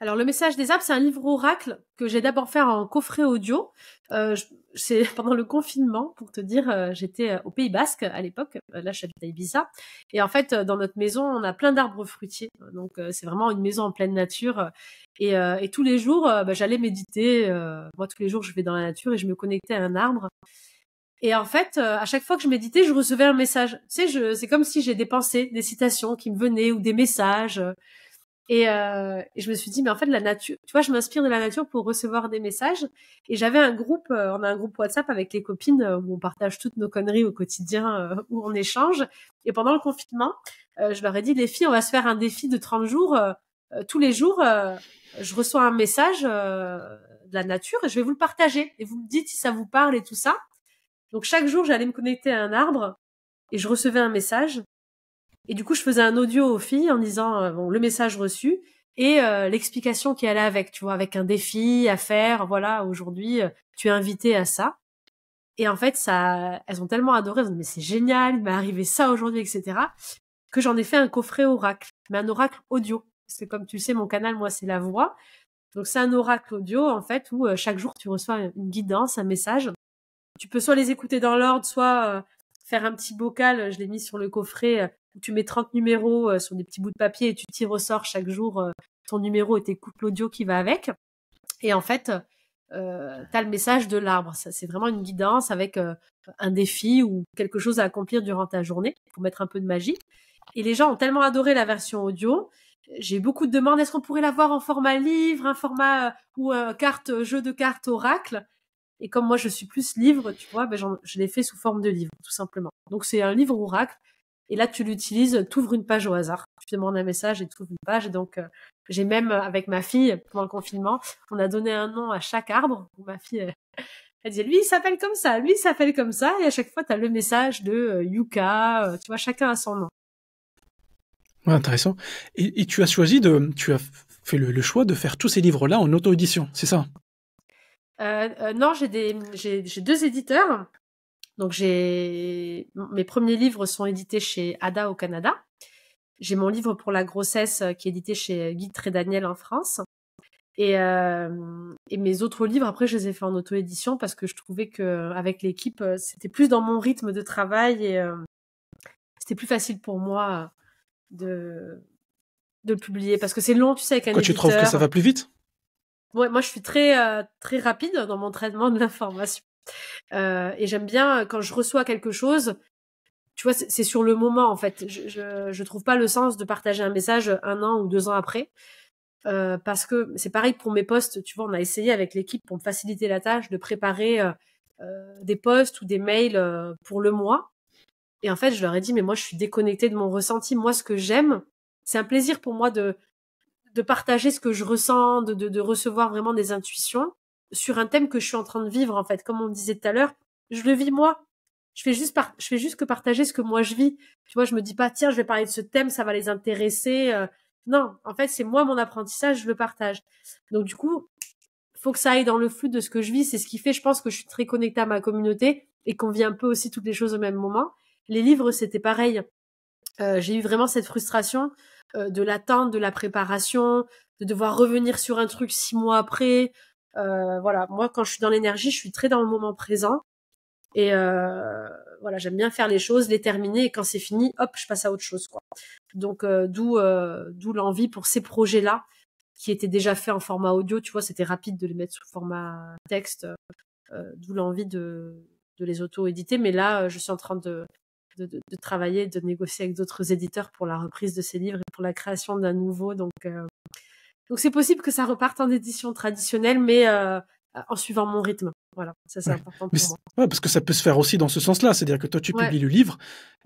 Alors, Le message des arbres, c'est un livre oracle que j'ai d'abord fait en coffret audio. Euh, c'est pendant le confinement, pour te dire, euh, j'étais euh, au Pays Basque à l'époque. Euh, là, j'habite à Ibiza. Et en fait, dans notre maison, on a plein d'arbres fruitiers. Donc, c'est vraiment une maison en pleine nature. Et, tous les jours, bah, j'allais méditer. moi, tous les jours, je vais dans la nature et je me connectais à un arbre. Et en fait, à chaque fois que je méditais, je recevais un message. Tu sais, c'est comme si j'ai des pensées, des citations qui me venaient ou des messages. Et, euh, je me suis dit, mais en fait, la nature, tu vois, je m'inspire de la nature pour recevoir des messages. Et j'avais un groupe, euh, on a un groupe WhatsApp avec les copines euh, où on partage toutes nos conneries au quotidien, euh, où on échange. Et pendant le confinement, je leur ai dit, les filles, on va se faire un défi de 30 jours. tous les jours, je reçois un message de la nature et je vais vous le partager. Et vous me dites si ça vous parle et tout ça. Donc chaque jour, j'allais me connecter à un arbre et je recevais un message et du coup, je faisais un audio aux filles en disant euh, le message reçu et euh, l'explication qui allait avec, tu vois, avec un défi à faire. Voilà, aujourd'hui, euh, tu es invité à ça. Et en fait, ça, elles ont tellement adoré, elles ont mais c'est génial, il m'est arrivé ça aujourd'hui, etc., que j'en ai fait un coffret oracle, mais un oracle audio. Parce que comme tu le sais, mon canal, moi, c'est la voix. Donc c'est un oracle audio, en fait, où chaque jour, tu reçois une guidance, un message. Tu peux soit les écouter dans l'ordre, soit faire un petit bocal, je l'ai mis sur le coffret, tu mets 30 numéros euh, sur des petits bouts de papier et tu tires au sort chaque jour euh, ton numéro et tes t'écoutes audio qui va avec. Et en fait, euh, as le message de l'arbre. C'est vraiment une guidance avec euh, un défi ou quelque chose à accomplir durant ta journée pour mettre un peu de magie. Et les gens ont tellement adoré la version audio. J'ai beaucoup de demandes. Est-ce qu'on pourrait l'avoir en format livre, un format ou un carte jeu de cartes oracle Et comme moi je suis plus livre, tu vois, ben, je l'ai fait sous forme de livre, tout simplement. Donc c'est un livre oracle et là, tu l'utilises, ouvres une page au hasard. Tu demandes un message et tu ouvres une page. donc, euh, j'ai même, euh, avec ma fille, pendant le confinement, on a donné un nom à chaque arbre. Ma fille, elle, disait, lui, il s'appelle comme ça, lui, il s'appelle comme ça. Et à chaque fois, tu as le message de euh, Yuka. tu vois, chacun a son nom. Ouais, intéressant. Et, tu as choisi de, tu as fait le, choix de faire tous ces livres-là en auto-édition, c'est ça non, j'ai deux éditeurs. Donc j'ai mes premiers livres sont édités chez Ada au Canada. J'ai mon livre pour la grossesse euh, qui est édité chez Guy Trédaniel en France. Euh, et, mes autres livres, après, je les ai fait en auto-édition parce que je trouvais que euh, avec l'équipe, c'était plus dans mon rythme de travail et c'était plus facile pour moi de le publier parce que c'est long, tu sais, avec un éditeur. tu trouves que ça va plus vite moi, je suis très très rapide dans mon traitement de l'information. Euh, et j'aime bien euh, quand je reçois quelque chose, tu vois, c'est sur le moment en fait. Je, je, trouve pas le sens de partager un message un an ou deux ans après. Euh, parce que c'est pareil pour mes postes, tu vois, on a essayé avec l'équipe pour me faciliter la tâche de préparer des postes ou des mails pour le mois. Et en fait, je leur ai dit, mais moi, je suis déconnectée de mon ressenti. Moi, ce que j'aime, c'est un plaisir pour moi de, de partager ce que je ressens, de, de, recevoir vraiment des intuitions sur un thème que je suis en train de vivre en fait. Comme on me disait tout à l'heure, je le vis moi. Je fais juste par... je fais juste que partager ce que moi je vis. Tu vois, je me dis pas tiens, je vais parler de ce thème, ça va les intéresser. Euh. non, en fait, c'est moi mon apprentissage, je le partage. Donc du coup, faut que ça aille dans le flux de ce que je vis. C'est ce qui fait, je pense, que je suis très connectée à ma communauté et qu'on vit un peu aussi toutes les choses au même moment. Les livres, c'était pareil. Euh, j'ai eu vraiment cette frustration euh, de l'attente, de la préparation, de devoir revenir sur un truc six mois après, euh, voilà, moi quand je suis dans l'énergie, je suis très dans le moment présent. Et euh, voilà, j'aime bien faire les choses, les terminer, et quand c'est fini, hop, je passe à autre chose. Quoi. Donc euh, d'où d'où l'envie pour ces projets-là, qui étaient déjà faits en format audio, tu vois, c'était rapide de les mettre sous format texte, d'où l'envie de, de les auto-éditer. Mais là, je suis en train de, de, de travailler, de négocier avec d'autres éditeurs pour la reprise de ces livres et pour la création d'un nouveau. Donc donc c'est possible que ça reparte en édition traditionnelle, mais euh, en suivant mon rythme. Voilà, ça c'est important Ouais, parce que ça peut se faire aussi dans ce sens-là, c'est-à-dire que toi tu publies le livre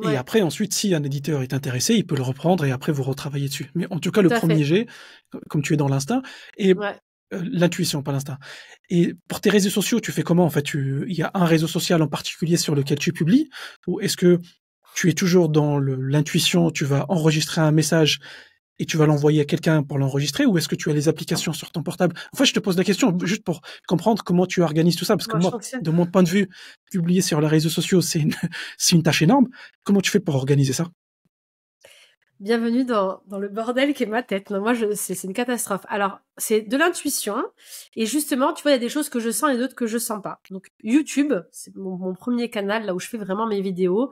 et après ensuite si un éditeur est intéressé, il peut le reprendre et après vous retravaillez dessus. Mais en tout cas le premier jet, comme tu es dans l'instinct et euh, L'intuition, pas l'instinct. Et pour tes réseaux sociaux, tu fais comment en fait Il y a un réseau social en particulier sur lequel tu publies Ou est-ce que tu es toujours dans l'intuition, tu vas enregistrer un message et tu vas l'envoyer à quelqu'un pour l'enregistrer ou est-ce que tu as les applications sur ton portable En fait, je te pose la question juste pour comprendre comment tu organises tout ça parce que moi, de mon point de vue, publier sur les réseaux sociaux, c'est une, tâche énorme. Comment tu fais pour organiser ça Bienvenue dans, le bordel qui est ma tête. Non, moi, c'est une catastrophe. Alors, c'est de l'intuition. Hein, et justement, tu vois, il y a des choses que je sens et d'autres que je sens pas. Donc, YouTube, c'est mon, premier canal là où je fais vraiment mes vidéos.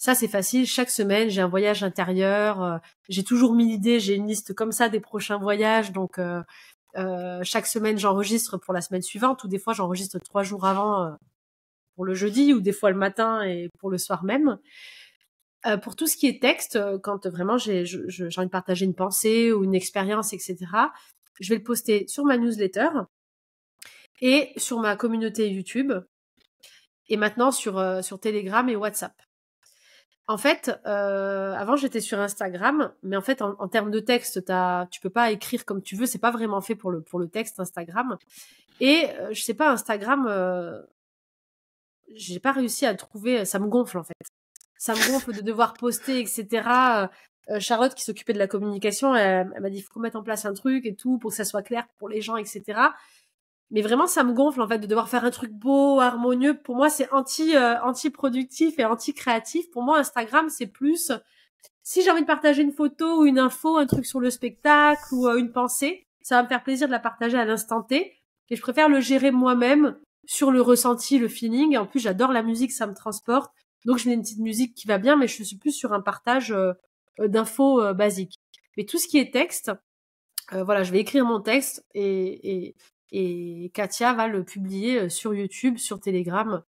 Ça, c'est facile. Chaque semaine, j'ai un voyage intérieur. Euh, j'ai toujours mis l'idée, j'ai une liste comme ça des prochains voyages. Donc, euh, euh, chaque semaine, j'enregistre pour la semaine suivante ou des fois, j'enregistre trois jours avant pour le jeudi ou des fois le matin et pour le soir même. pour tout ce qui est texte, quand vraiment j'ai, envie de partager une pensée ou une expérience, etc., je vais le poster sur ma newsletter et sur ma communauté YouTube et maintenant sur, sur Telegram et WhatsApp. En fait, euh, avant j'étais sur Instagram, mais en fait en, termes de texte, t'as, tu peux pas écrire comme tu veux, c'est pas vraiment fait pour le pour le texte Instagram. Et euh, je sais pas Instagram, euh, j'ai pas réussi à trouver, ça me gonfle en fait, ça me gonfle de devoir poster, etc. Euh, Charlotte qui s'occupait de la communication, elle, m'a dit faut mettre en place un truc et tout pour que ça soit clair pour les gens, etc mais vraiment ça me gonfle en fait de devoir faire un truc beau, harmonieux. Pour moi, c'est anti euh, anti productif et anti créatif. Pour moi, Instagram, c'est plus si j'ai envie de partager une photo ou une info, un truc sur le spectacle ou euh, une pensée, ça va me faire plaisir de la partager à l'instant T. Et je préfère le gérer moi-même sur le ressenti, le feeling. Et en plus, j'adore la musique, ça me transporte. Donc, je mets une petite musique qui va bien, mais je suis plus sur un partage euh, d'infos basiques. Mais tout ce qui est texte, voilà, je vais écrire mon texte et, et Katia va le publier euh, sur YouTube, sur Telegram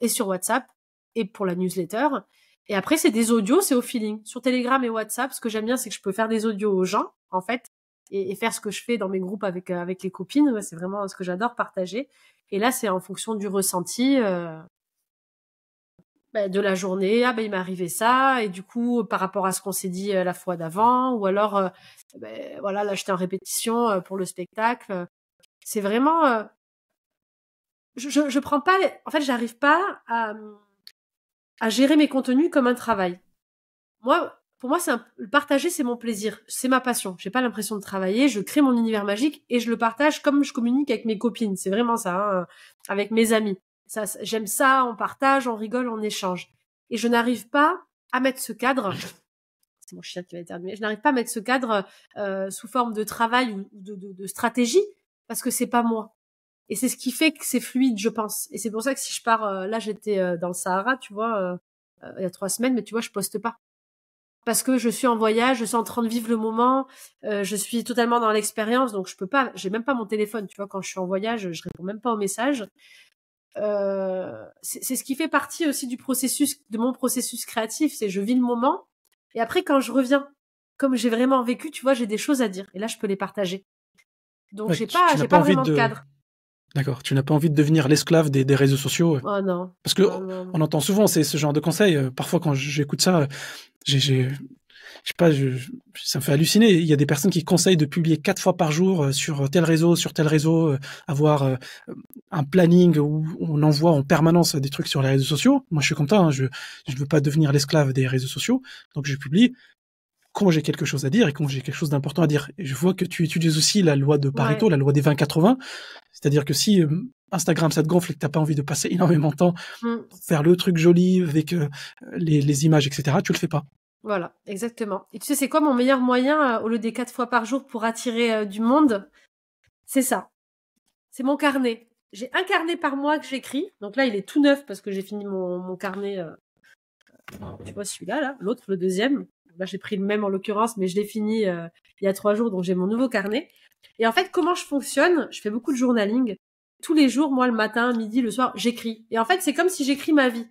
et sur WhatsApp et pour la newsletter. Et après, c'est des audios, c'est au feeling. Sur Telegram et WhatsApp, ce que j'aime bien, c'est que je peux faire des audios aux gens, en fait, et, faire ce que je fais dans mes groupes avec, euh, avec les copines. c'est vraiment ce que j'adore partager. Et là, c'est en fonction du ressenti. Euh bah, de la journée, ah ben il m'est arrivé ça, et du coup par rapport à ce qu'on s'est dit euh, la fois d'avant, ou alors ben, voilà là j'étais en répétition pour le spectacle, c'est vraiment. Euh, je, je, prends pas. En fait, j'arrive pas à, à gérer mes contenus comme un travail. Moi, pour moi, c'est le partager, c'est mon plaisir, c'est ma passion. J'ai pas l'impression de travailler, je crée mon univers magique et je le partage comme je communique avec mes copines. C'est vraiment ça, hein, avec mes amis. Ça, j'aime ça, on partage, on rigole, on échange. Et je n'arrive pas à mettre ce cadre. C'est mon chien qui va terminé Je n'arrive pas à mettre ce cadre euh, sous forme de travail ou de stratégie parce que c'est pas moi. Et c'est ce qui fait que c'est fluide, je pense. Et c'est pour ça que si je pars, euh, là j'étais euh, dans le Sahara, tu vois, euh, il y a trois semaines, mais tu vois, je poste pas. Parce que je suis en voyage, je suis en train de vivre le moment, je suis totalement dans l'expérience, donc je peux pas, j'ai même pas mon téléphone, tu vois, quand je suis en voyage, je réponds même pas aux messages. c'est ce qui fait partie aussi du processus, de mon processus créatif, c'est je vis le moment, et après quand je reviens, comme j'ai vraiment vécu, tu vois, j'ai des choses à dire, et là je peux les partager. Donc j'ai pas, j'ai pas, vraiment de, cadre. D'accord, tu n'as pas envie de devenir l'esclave des, des, réseaux sociaux. Oh non. Parce que on entend souvent ce genre de conseils. Euh, parfois quand j'écoute ça, euh, j'ai je sais pas, je, ça me fait halluciner. Il y a des personnes qui conseillent de publier quatre fois par jour euh, sur tel réseau, sur tel réseau, avoir un planning où on envoie en permanence des trucs sur les réseaux sociaux. Moi, je suis content. Hein, je ne veux pas devenir l'esclave des réseaux sociaux, donc je publie quand j'ai quelque chose à dire et quand j'ai quelque chose d'important à dire. je vois que tu étudies aussi la loi de Pareto, la loi des 20-80. C'est-à-dire que si euh, Instagram ça te gonfle et que t'as pas envie de passer énormément de temps mm. faire le truc joli avec euh, les, images, etc., tu le fais pas. Voilà, exactement. Et tu sais, c'est quoi mon meilleur moyen euh, au lieu des quatre fois par jour pour attirer du monde C'est ça. C'est mon carnet. J'ai un carnet par mois que j'écris. Donc là, il est tout neuf parce que j'ai fini mon, mon carnet. tu vois, celui-là, là, l'autre, le deuxième là bah, j'ai pris le même en l'occurrence, mais je l'ai fini euh, il y a trois jours, donc j'ai mon nouveau carnet. Et en fait, comment je fonctionne Je fais beaucoup de journaling. Tous les jours, moi, le matin, midi, le soir, j'écris. Et en fait, c'est comme si j'écris ma vie.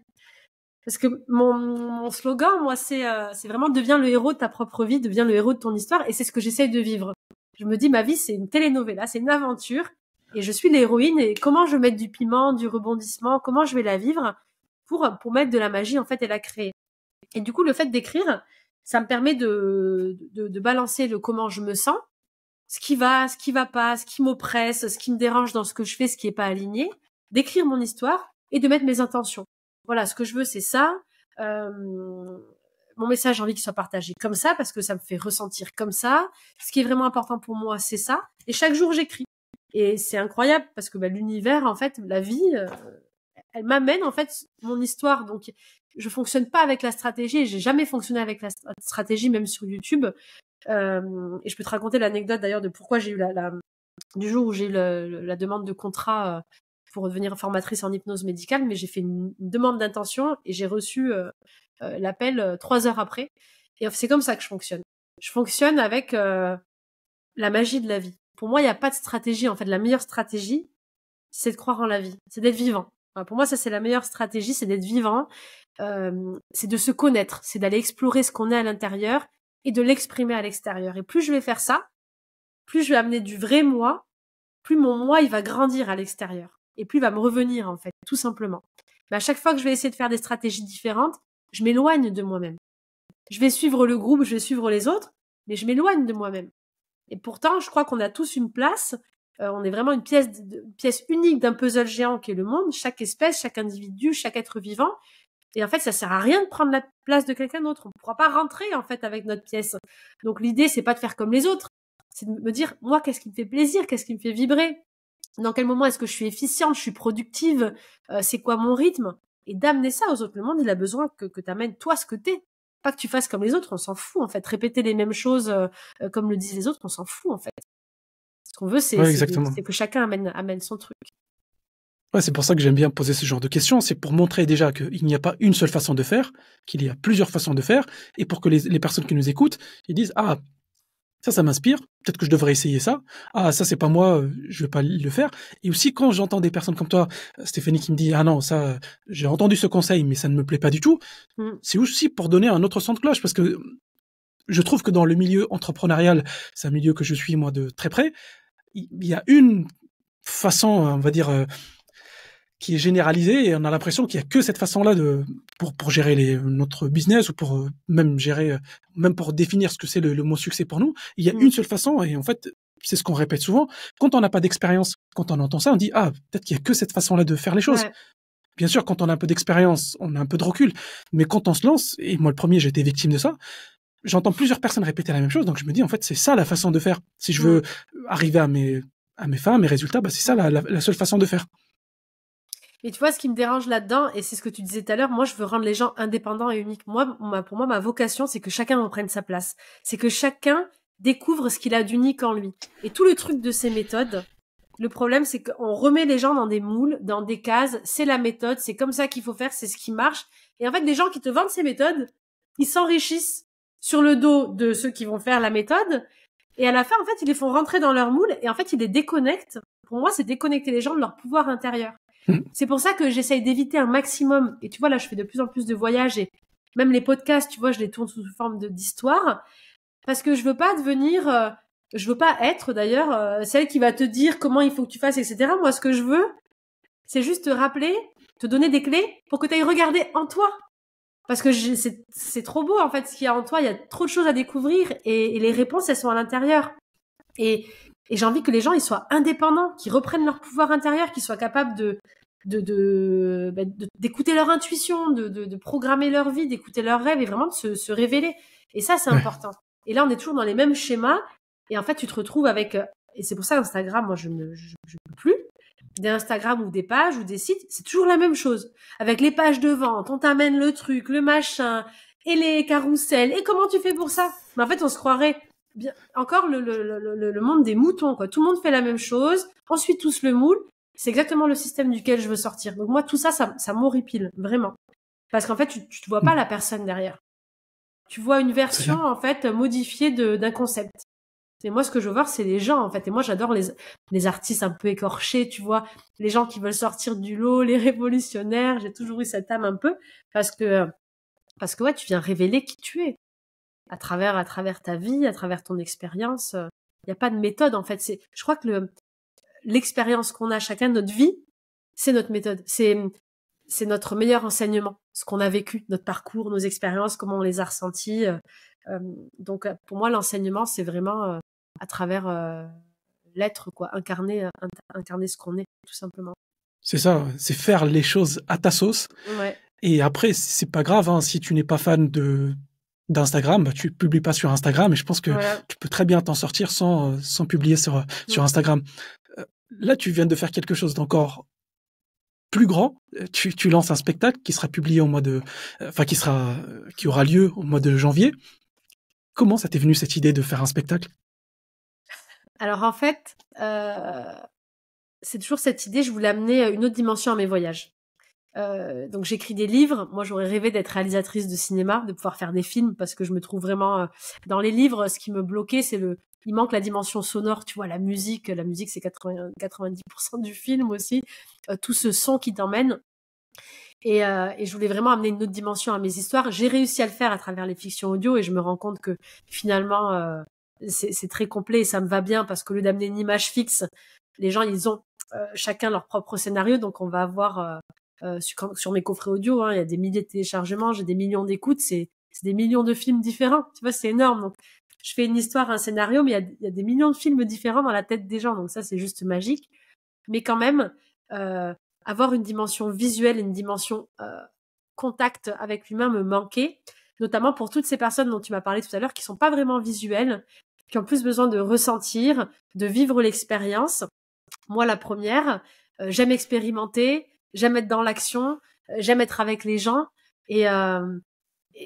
Parce que mon, slogan, moi, c'est euh, vraiment deviens le héros de ta propre vie, deviens le héros de ton histoire, et c'est ce que j'essaye de vivre. Je me dis, ma vie, c'est une telenovela, c'est une aventure, et je suis l'héroïne, et comment je vais mettre du piment, du rebondissement, comment je vais la vivre pour, pour mettre de la magie, en fait, et la créer. Et du coup, le fait d'écrire, ça me permet de, de, de, balancer le comment je me sens, ce qui va, ce qui va pas, ce qui m'oppresse, ce qui me dérange dans ce que je fais, ce qui est pas aligné, d'écrire mon histoire et de mettre mes intentions. Voilà, ce que je veux, c'est ça. Euh, mon message, j'ai envie qu'il soit partagé comme ça parce que ça me fait ressentir comme ça. Ce qui est vraiment important pour moi, c'est ça. Et chaque jour, j'écris. Et c'est incroyable parce que bah, l'univers, en fait, la vie, euh, elle m'amène en fait mon histoire. Donc je fonctionne pas avec la stratégie. J'ai jamais fonctionné avec la stratégie, même sur YouTube. Euh, et je peux te raconter l'anecdote d'ailleurs de pourquoi j'ai eu la, du jour où j'ai eu la demande de contrat euh, pour devenir formatrice en hypnose médicale. Mais j'ai fait une, demande d'intention et j'ai reçu euh, l'appel trois heures après. Et c'est comme ça que je fonctionne. Je fonctionne avec la magie de la vie. Pour moi, il n'y a pas de stratégie. En fait, la meilleure stratégie, c'est de croire en la vie, c'est d'être vivant. pour moi, ça c'est la meilleure stratégie, c'est d'être vivant euh, c'est de se connaître, c'est d'aller explorer ce qu'on est à l'intérieur et de l'exprimer à l'extérieur. Et plus je vais faire ça, plus je vais amener du vrai moi, plus mon moi il va grandir à l'extérieur et plus il va me revenir en fait, tout simplement. Mais à chaque fois que je vais essayer de faire des stratégies différentes, je m'éloigne de moi-même. Je vais suivre le groupe, je vais suivre les autres, mais je m'éloigne de moi-même. Et pourtant, je crois qu'on a tous une place. Euh, on est vraiment une pièce, une pièce unique d'un puzzle géant qui est le monde. Chaque espèce, chaque individu, chaque être vivant. Et en fait, ça sert à rien de prendre la place de quelqu'un d'autre. On ne pourra pas rentrer en fait avec notre pièce. Donc l'idée, c'est pas de faire comme les autres, c'est de me dire moi, qu'est-ce qui me fait plaisir, qu'est-ce qui me fait vibrer, dans quel moment est-ce que je suis efficiente, je suis productive, euh, c'est quoi mon rythme, et d'amener ça aux autres. Le monde, il a besoin que que t'amènes toi ce que t'es, pas que tu fasses comme les autres. On s'en fout en fait. Répéter les mêmes choses euh, euh, comme le disent les autres, on s'en fout en fait. Ce qu'on veut, c'est que chacun amène amène son truc c'est pour ça que j'aime bien poser ce genre de questions. C'est pour montrer déjà qu'il n'y a pas une seule façon de faire, qu'il y a plusieurs façons de faire, et pour que les, personnes qui nous écoutent, ils disent ah ça, ça m'inspire. Peut-être que je devrais essayer ça. Ah, ça, c'est pas moi, euh, je vais pas le faire. Et aussi, quand j'entends des personnes comme toi, Stéphanie, qui me dit, ah non, ça, j'ai entendu ce conseil, mais ça ne me plaît pas du tout. Mm. C'est aussi pour donner un autre son de cloche, parce que je trouve que dans le milieu entrepreneurial, c'est un milieu que je suis, moi, de très près, il y a une façon, on va dire, euh, qui est généralisée et on a l'impression qu'il y a que cette façon-là de pour pour gérer les, notre business ou pour euh, même gérer euh, même pour définir ce que c'est le, mot succès pour nous. Il y a mm. une seule façon et en fait c'est ce qu'on répète souvent. Quand on n'a pas d'expérience, quand on entend ça, on dit ah peut-être qu'il y a que cette façon-là de faire les choses. Bien sûr, quand on a un peu d'expérience, on a un peu de recul, mais quand on se lance, et moi le premier, j'ai été victime de ça, j'entends plusieurs personnes répéter la même chose, donc je me dis en fait c'est ça la façon de faire. Si je veux mm. arriver à mes à mes fins, à mes résultats, bah, c'est ça la, seule façon de faire. Et tu vois, ce qui me dérange là-dedans, et c'est ce que tu disais tout à l'heure, moi, je veux rendre les gens indépendants et uniques. Moi, pour moi, ma vocation, c'est que chacun en prenne sa place. C'est que chacun découvre ce qu'il a d'unique en lui. Et tout le truc de ces méthodes, le problème, c'est qu'on remet les gens dans des moules, dans des cases. C'est la méthode, c'est comme ça qu'il faut faire, c'est ce qui marche. Et en fait, les gens qui te vendent ces méthodes, ils s'enrichissent sur le dos de ceux qui vont faire la méthode. Et à la fin, en fait, ils les font rentrer dans leur moule et en fait, ils les déconnectent. Pour moi, c'est déconnecter les gens de leur pouvoir intérieur. C'est pour ça que j'essaye d'éviter un maximum. Et tu vois, là, je fais de plus en plus de voyages et même les podcasts, tu vois, je les tourne sous forme d'histoire parce que je veux pas devenir, euh, je veux pas être d'ailleurs euh, celle qui va te dire comment il faut que tu fasses, etc. Moi, ce que je veux, c'est juste te rappeler, te donner des clés pour que tu ailles regarder en toi. Parce que c'est trop beau en fait ce qu'il y a en toi, il y a trop de choses à découvrir et les réponses elles sont à l'intérieur. Et et j'ai envie que les gens, ils soient indépendants, qu'ils reprennent leur pouvoir intérieur, qu'ils soient capables de bah, d'écouter leur intuition, de, programmer leur vie, d'écouter leurs rêves et vraiment de se, révéler. Et ça, c'est important. Et là, on est toujours dans les mêmes schémas. Et en fait, tu te retrouves avec... Euh, et c'est pour ça Instagram, moi, je ne je, plus des Instagram ou des pages ou des sites, c'est toujours la même chose. Avec les pages de vente, on t'amène le truc, le machin, et les carousels, et comment tu fais pour ça Mais en fait, on se croirait encore le, monde des moutons. Quoi. Tout le monde fait la même chose, ensuite tous le moule. C'est exactement le système duquel je veux sortir. Donc moi, tout ça, ça, ça m'horripile, vraiment. Parce qu'en fait, tu ne vois pas la personne derrière. Tu vois une version, en fait, modifiée d'un concept. Et moi, ce que je veux voir, c'est les gens, en fait. Et moi, j'adore les, les artistes un peu écorchés, tu vois, les gens qui veulent sortir du lot, les révolutionnaires. J'ai toujours eu cette âme un peu, parce que, parce que ouais, tu viens révéler qui tu es à travers, à travers ta vie, à travers ton expérience. Euh, il n'y a pas de méthode en fait. C'est, je crois que le, l'expérience qu'on a chacun de notre vie, c'est notre méthode. C'est, c'est notre meilleur enseignement, ce qu'on a vécu, notre parcours, nos expériences, comment on les a ressenties. Euh, euh, donc pour moi, l'enseignement, c'est vraiment à travers l'être, quoi, incarner, incarner ce qu'on est, tout simplement. C'est ça, c'est faire les choses à ta sauce. Et après, c'est pas grave hein, si tu n'es pas fan de d'Instagram, bah, tu publies pas sur Instagram et je pense que tu peux très bien t'en sortir sans, euh, publier sur, euh, sur mm. Instagram. Euh, là, tu viens de faire quelque chose d'encore plus grand. Tu, lances un spectacle qui sera publié au mois de, enfin qui sera, qui aura lieu au mois de janvier. Comment ça t'est venu cette idée de faire un spectacle Alors en fait, c'est toujours cette idée. Je voulais amener une autre dimension à mes voyages. Euh, donc j'écris des livres. Moi, j'aurais rêvé d'être réalisatrice de cinéma, de pouvoir faire des films, parce que je me trouve vraiment euh, dans les livres. Ce qui me bloquait, c'est le, il manque la dimension sonore. Tu vois, la musique, la musique, c'est 90% du film aussi. Euh, tout ce son qui t'emmène. Et, je voulais vraiment amener une autre dimension à mes histoires. J'ai réussi à le faire à travers les fictions audio, et je me rends compte que finalement, c'est très complet et ça me va bien parce que le lieu d'amener une image fixe, les gens ils ont chacun leur propre scénario, donc on va avoir euh, sur, mes coffrets audio, hein, il y a des milliers de téléchargements, j'ai des millions d'écoutes, c'est des millions de films différents. Tu vois, c'est énorme. Donc, je fais une histoire, un scénario, mais il y a, des millions de films différents dans la tête des gens. Donc ça, c'est juste magique. Mais quand même, euh, avoir une dimension visuelle, une dimension euh, contact avec l'humain me manquait, notamment pour toutes ces personnes dont tu m'as parlé tout à l'heure qui sont pas vraiment visuelles, qui ont plus besoin de ressentir, de vivre l'expérience. Moi, la première, j'aime expérimenter, j'aime être dans l'action, euh, j'aime être avec les gens et, euh,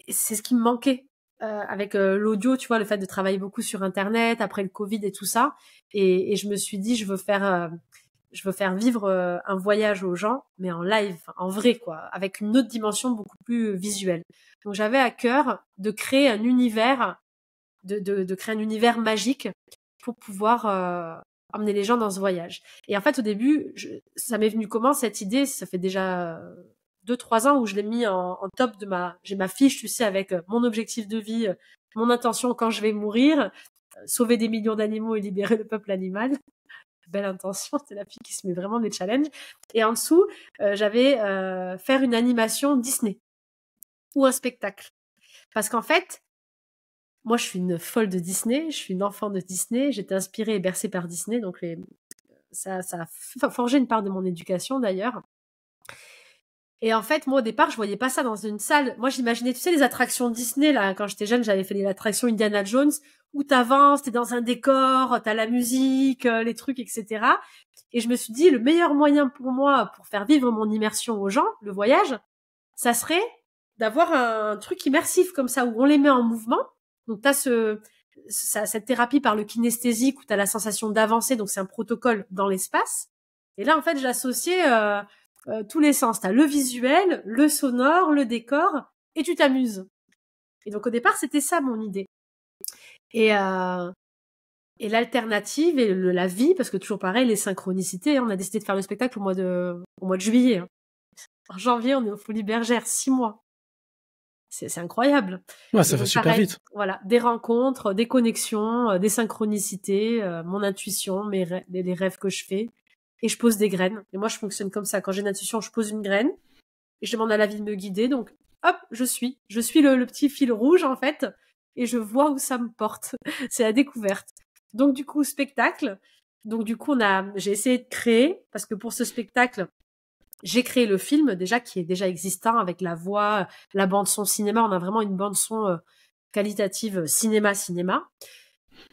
c'est ce qui me manquait euh, avec l'audio, tu vois, le fait de travailler beaucoup sur Internet après le Covid et tout ça. Et, je me suis dit, je veux faire, je veux faire vivre un voyage aux gens, mais en live, en vrai, quoi, avec une autre dimension beaucoup plus visuelle. Donc j'avais à cœur de créer un univers, de créer un univers magique pour pouvoir emmener les gens dans ce voyage. Et en fait, au début, ça m'est venu comment cette idée Ça fait déjà euh, deux trois ans où je l'ai mis en, top de ma, j'ai ma fiche, tu sais, avec euh, mon objectif de vie, euh, mon intention quand je vais mourir, sauver des millions d'animaux et libérer le peuple animal. Belle intention, c'est la fille qui se met vraiment des challenges. Et en dessous, j'avais euh, faire une animation Disney ou un spectacle. Parce qu'en fait, moi, je suis une folle de Disney, je suis une enfant de Disney, j'étais inspirée et bercée par Disney, donc les... ça, ça a forgé une part de mon éducation d'ailleurs. Et en fait, moi au départ, je voyais pas ça dans une salle. Moi, j'imaginais, tu sais, les attractions Disney là. Quand j'étais jeune, j'avais fait l'attraction Indiana Jones où t'avances, t'es dans un décor, t'as la musique, euh, les trucs, etc. Et je me suis dit, le meilleur moyen pour moi pour faire vivre mon immersion aux gens, le voyage, ça serait d'avoir un truc immersif comme ça où on les met en mouvement donc tu as ce, cette thérapie par le kinesthésique où tu as la sensation d'avancer, donc c'est un protocole dans l'espace. Et là, en fait, j'associais euh, euh tous les sens. Tu as le visuel, le sonore, le décor, et tu t'amuses. Et donc au départ, c'était ça mon idée. Et, euh, et l'alternative et la vie, parce que toujours pareil, les synchronicités, hein. on a décidé de faire le spectacle au mois de, au mois de juillet. Hein. En janvier, on est au Folie Bergère, six mois c'est incroyable. Ouais, ça va super vite. Voilà, des rencontres, des connexions, euh, des synchronicités, euh, mon intuition, mes les rêves que je fais, et je pose des graines. Et moi, je fonctionne comme ça. Quand j'ai une intuition, je pose une graine et je demande à la vie de me guider. Donc, hop, je suis, je suis le, le petit fil rouge en fait, et je vois où ça me porte. c'est la découverte. Donc du coup, spectacle. Donc du coup, on a, j'ai essayé de créer parce que pour ce spectacle, j'ai créé le film déjà qui est déjà existant avec la voix, la bande son cinéma. On a vraiment une bande son euh, qualitative euh, cinéma cinéma.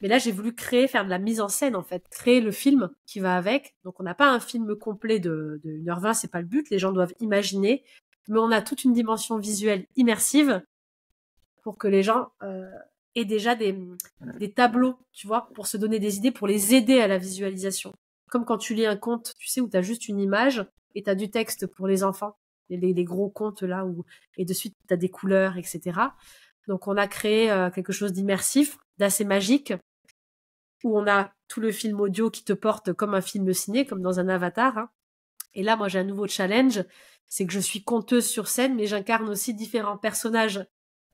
Mais là, j'ai voulu créer, faire de la mise en scène en fait, créer le film qui va avec. Donc, on n'a pas un film complet de, de 1h20, c'est pas le but. Les gens doivent imaginer, mais on a toute une dimension visuelle immersive pour que les gens euh, aient déjà des, des tableaux, tu vois, pour se donner des idées, pour les aider à la visualisation. Comme quand tu lis un conte, tu sais, où tu as juste une image, et t'as du texte pour les enfants, les, gros contes là où et de suite t'as des couleurs, etc. Donc on a créé euh, quelque chose d'immersif, d'assez magique, où on a tout le film audio qui te porte comme un film ciné, comme dans un avatar. Hein. Et là, moi, j'ai un nouveau challenge, c'est que je suis conteuse sur scène, mais j'incarne aussi différents personnages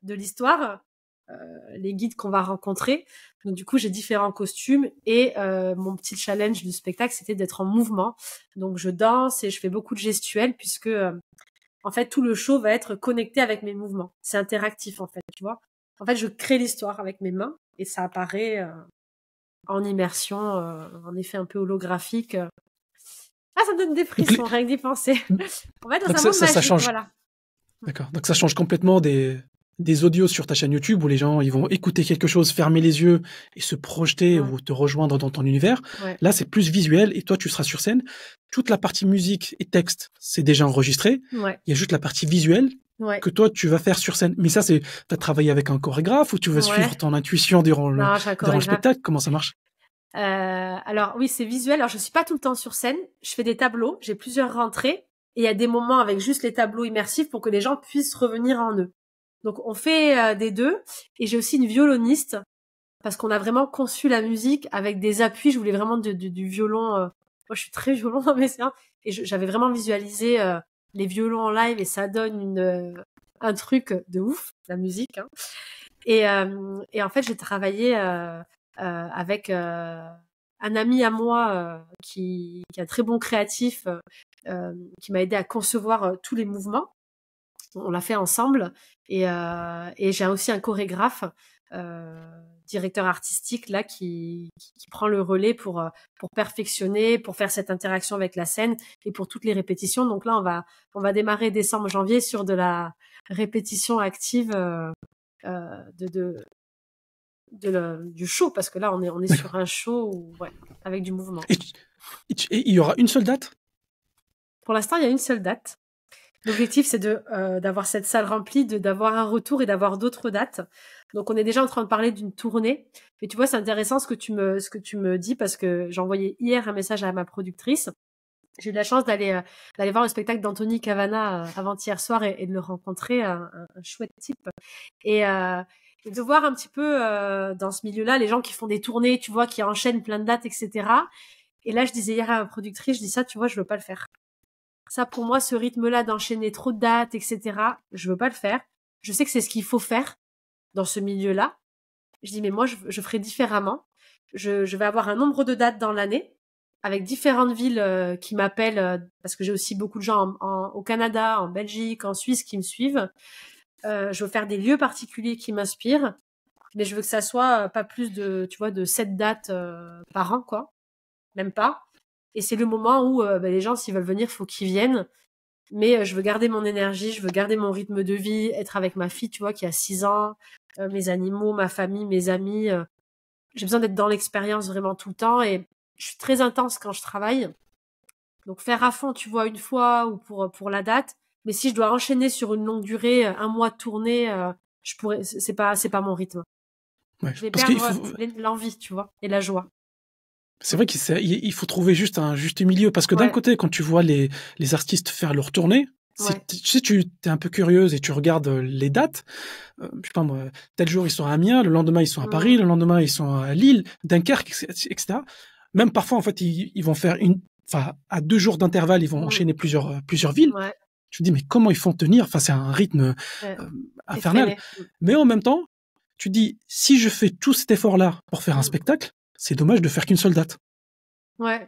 de l'histoire euh, les guides qu'on va rencontrer. Donc du coup, j'ai différents costumes et euh, mon petit challenge du spectacle, c'était d'être en mouvement. Donc je danse et je fais beaucoup de gestuels puisque euh, en fait tout le show va être connecté avec mes mouvements. C'est interactif en fait, tu vois. En fait, je crée l'histoire avec mes mains et ça apparaît en immersion, en effet un peu holographique. Ah, ça donne des frissons rien que d'y penser. En fait, change. voilà. D'accord. Donc ça change complètement des des audios sur ta chaîne YouTube où les gens ils vont écouter quelque chose, fermer les yeux et se projeter ou te rejoindre dans ton univers. Là, c'est plus visuel et toi, tu seras sur scène. Toute la partie musique et texte, c'est déjà enregistré. Il y a juste la partie visuelle que toi tu vas faire sur scène. Mais ça, c'est tu as travaillé avec un chorégraphe ou tu vas suivre ton intuition durant le, le spectacle Comment ça marche euh, Alors oui, c'est visuel. Alors je suis pas tout le temps sur scène. Je fais des tableaux. J'ai plusieurs rentrées et il y a des moments avec juste les tableaux immersifs pour que les gens puissent revenir en eux. Donc on fait euh, des deux. Et j'ai aussi une violoniste parce qu'on a vraiment conçu la musique avec des appuis. Je voulais vraiment du, violon. Euh. Moi, je suis très violon dans mes séances. Et j'avais vraiment visualisé euh, les violons en live et ça donne un truc de ouf, la musique. Hein. Et, en fait, j'ai travaillé avec un ami à moi qui, qui, est un très bon créatif, qui m'a aidé à concevoir tous les mouvements on l'a fait ensemble. Et, euh, et j'ai aussi un chorégraphe, euh, directeur artistique, là, qui, qui, prend le relais pour, euh, pour perfectionner, pour faire cette interaction avec la scène et pour toutes les répétitions. Donc là, on va, on va démarrer décembre, janvier sur de la répétition active. de, de, de du show, parce que là, on est, on est sur un show ouais, avec du mouvement. Et il y aura une seule date Pour l'instant, il y a une seule date. L'objectif, c'est de euh, d'avoir cette salle remplie, de d'avoir un retour et d'avoir d'autres dates. Donc, on est déjà en train de parler d'une tournée. Mais tu vois, c'est intéressant ce que tu me ce que tu me dis parce que j'ai envoyé hier un message à ma productrice. J'ai eu la chance d'aller euh, d'aller voir le spectacle d'Anthony Cavana euh, avant-hier soir et, de le rencontrer, un, un chouette type. Et de voir un petit peu dans ce milieu-là les gens qui font des tournées, tu vois, qui enchaînent plein de dates, etc. Et là, je disais hier à ma productrice, je dis ça, tu vois, je veux pas le faire. Ça, pour moi, ce rythme-là d'enchaîner trop de dates, etc., je veux pas le faire. Je sais que c'est ce qu'il faut faire dans ce milieu-là. Je dis, mais moi, je, je ferai différemment. Je, vais avoir un nombre de dates dans l'année avec différentes villes euh, qui m'appellent, euh, parce que j'ai aussi beaucoup de gens en, au Canada, en Belgique, en Suisse qui me suivent. Euh, je veux faire des lieux particuliers qui m'inspirent, mais je veux que ça soit euh, pas plus de, tu vois, de sept dates par an, quoi. Même pas. Et c'est le moment où euh, bah, les gens, s'ils veulent venir, faut qu'ils viennent. Mais euh, je veux garder mon énergie, je veux garder mon rythme de vie, être avec ma fille, tu vois, qui a 6 ans, euh, mes animaux, ma famille, mes amis. J'ai besoin d'être dans l'expérience vraiment tout le temps et je suis très intense quand je travaille. Donc faire à fond, tu vois, une fois ou pour pour la date. Mais si je dois enchaîner sur une longue durée, un mois tourné tournée, je pourrais. C'est pas c'est pas mon rythme. je vais perdre l'envie, tu vois, et la joie. C'est vrai qu'il faut trouver juste un juste milieu parce que d'un côté, quand tu vois les, les artistes faire leur tournée, si, tu es un peu curieuse et tu regardes euh, les dates, euh, je sais pas tel jour ils sont à Amiens, le lendemain ils sont à mmh. Paris, le lendemain ils sont à Lille, Dunkerque, etc. Même parfois en fait ils, vont faire une, enfin à deux jours d'intervalle ils vont mmh. enchaîner plusieurs euh, plusieurs villes. Tu te dis mais comment ils font tenir Enfin c'est un rythme infernal. Mmh. Mais en même temps tu dis si je fais tout cet effort là pour faire un spectacle, c'est dommage de faire qu'une seule date. Ouais.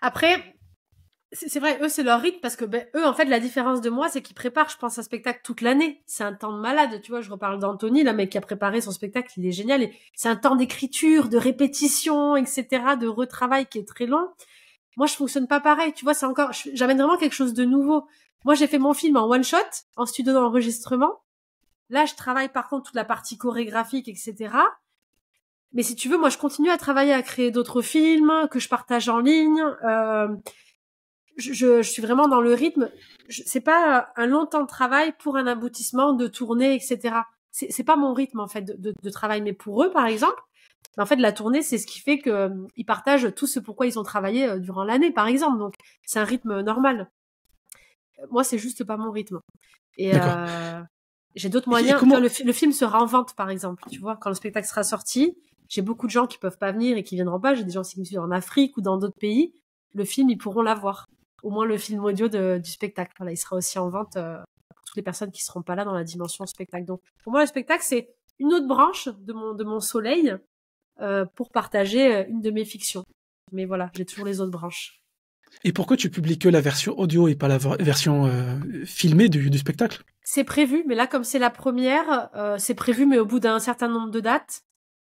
Après, c'est vrai, eux, c'est leur rythme parce que ben, eux, en fait, la différence de moi, c'est qu'ils préparent, je pense, un spectacle toute l'année. C'est un temps de malade, tu vois. Je reparle d'Anthony, la mec qui a préparé son spectacle, il est génial. C'est un temps d'écriture, de répétition, etc., de retravail qui est très long. Moi, je fonctionne pas pareil, tu vois. C'est encore, j'amène vraiment quelque chose de nouveau. Moi, j'ai fait mon film en one shot, en studio d'enregistrement. Là, je travaille par contre toute la partie chorégraphique, etc. Mais si tu veux, moi, je continue à travailler à créer d'autres films que je partage en ligne. Euh, je, je, suis vraiment dans le rythme. C'est pas un long temps de travail pour un aboutissement de tournée, etc. C'est pas mon rythme en fait de, de, de, travail. Mais pour eux, par exemple, en fait, la tournée, c'est ce qui fait que euh, ils partagent tout ce pourquoi ils ont travaillé euh, durant l'année, par exemple. Donc, c'est un rythme normal. Moi, c'est juste pas mon rythme. Et euh, j'ai d'autres moyens. le, film sera en vente, par exemple. Tu vois, quand le spectacle sera sorti, j'ai beaucoup de gens qui peuvent pas venir et qui viendront pas. J'ai des gens qui me en Afrique ou dans d'autres pays. Le film, ils pourront l'avoir. Au moins le film audio du spectacle. Voilà, il sera aussi en vente euh, pour toutes les personnes qui seront pas là dans la dimension spectacle. Donc, pour moi, le spectacle, c'est une autre branche de mon, de mon soleil euh, pour partager euh, une de mes fictions. Mais voilà, j'ai toujours les autres branches. Et pourquoi tu publies que la version audio et pas la version filmée du, du spectacle C'est prévu, mais là comme c'est la première, c'est prévu, mais au bout d'un certain nombre de dates,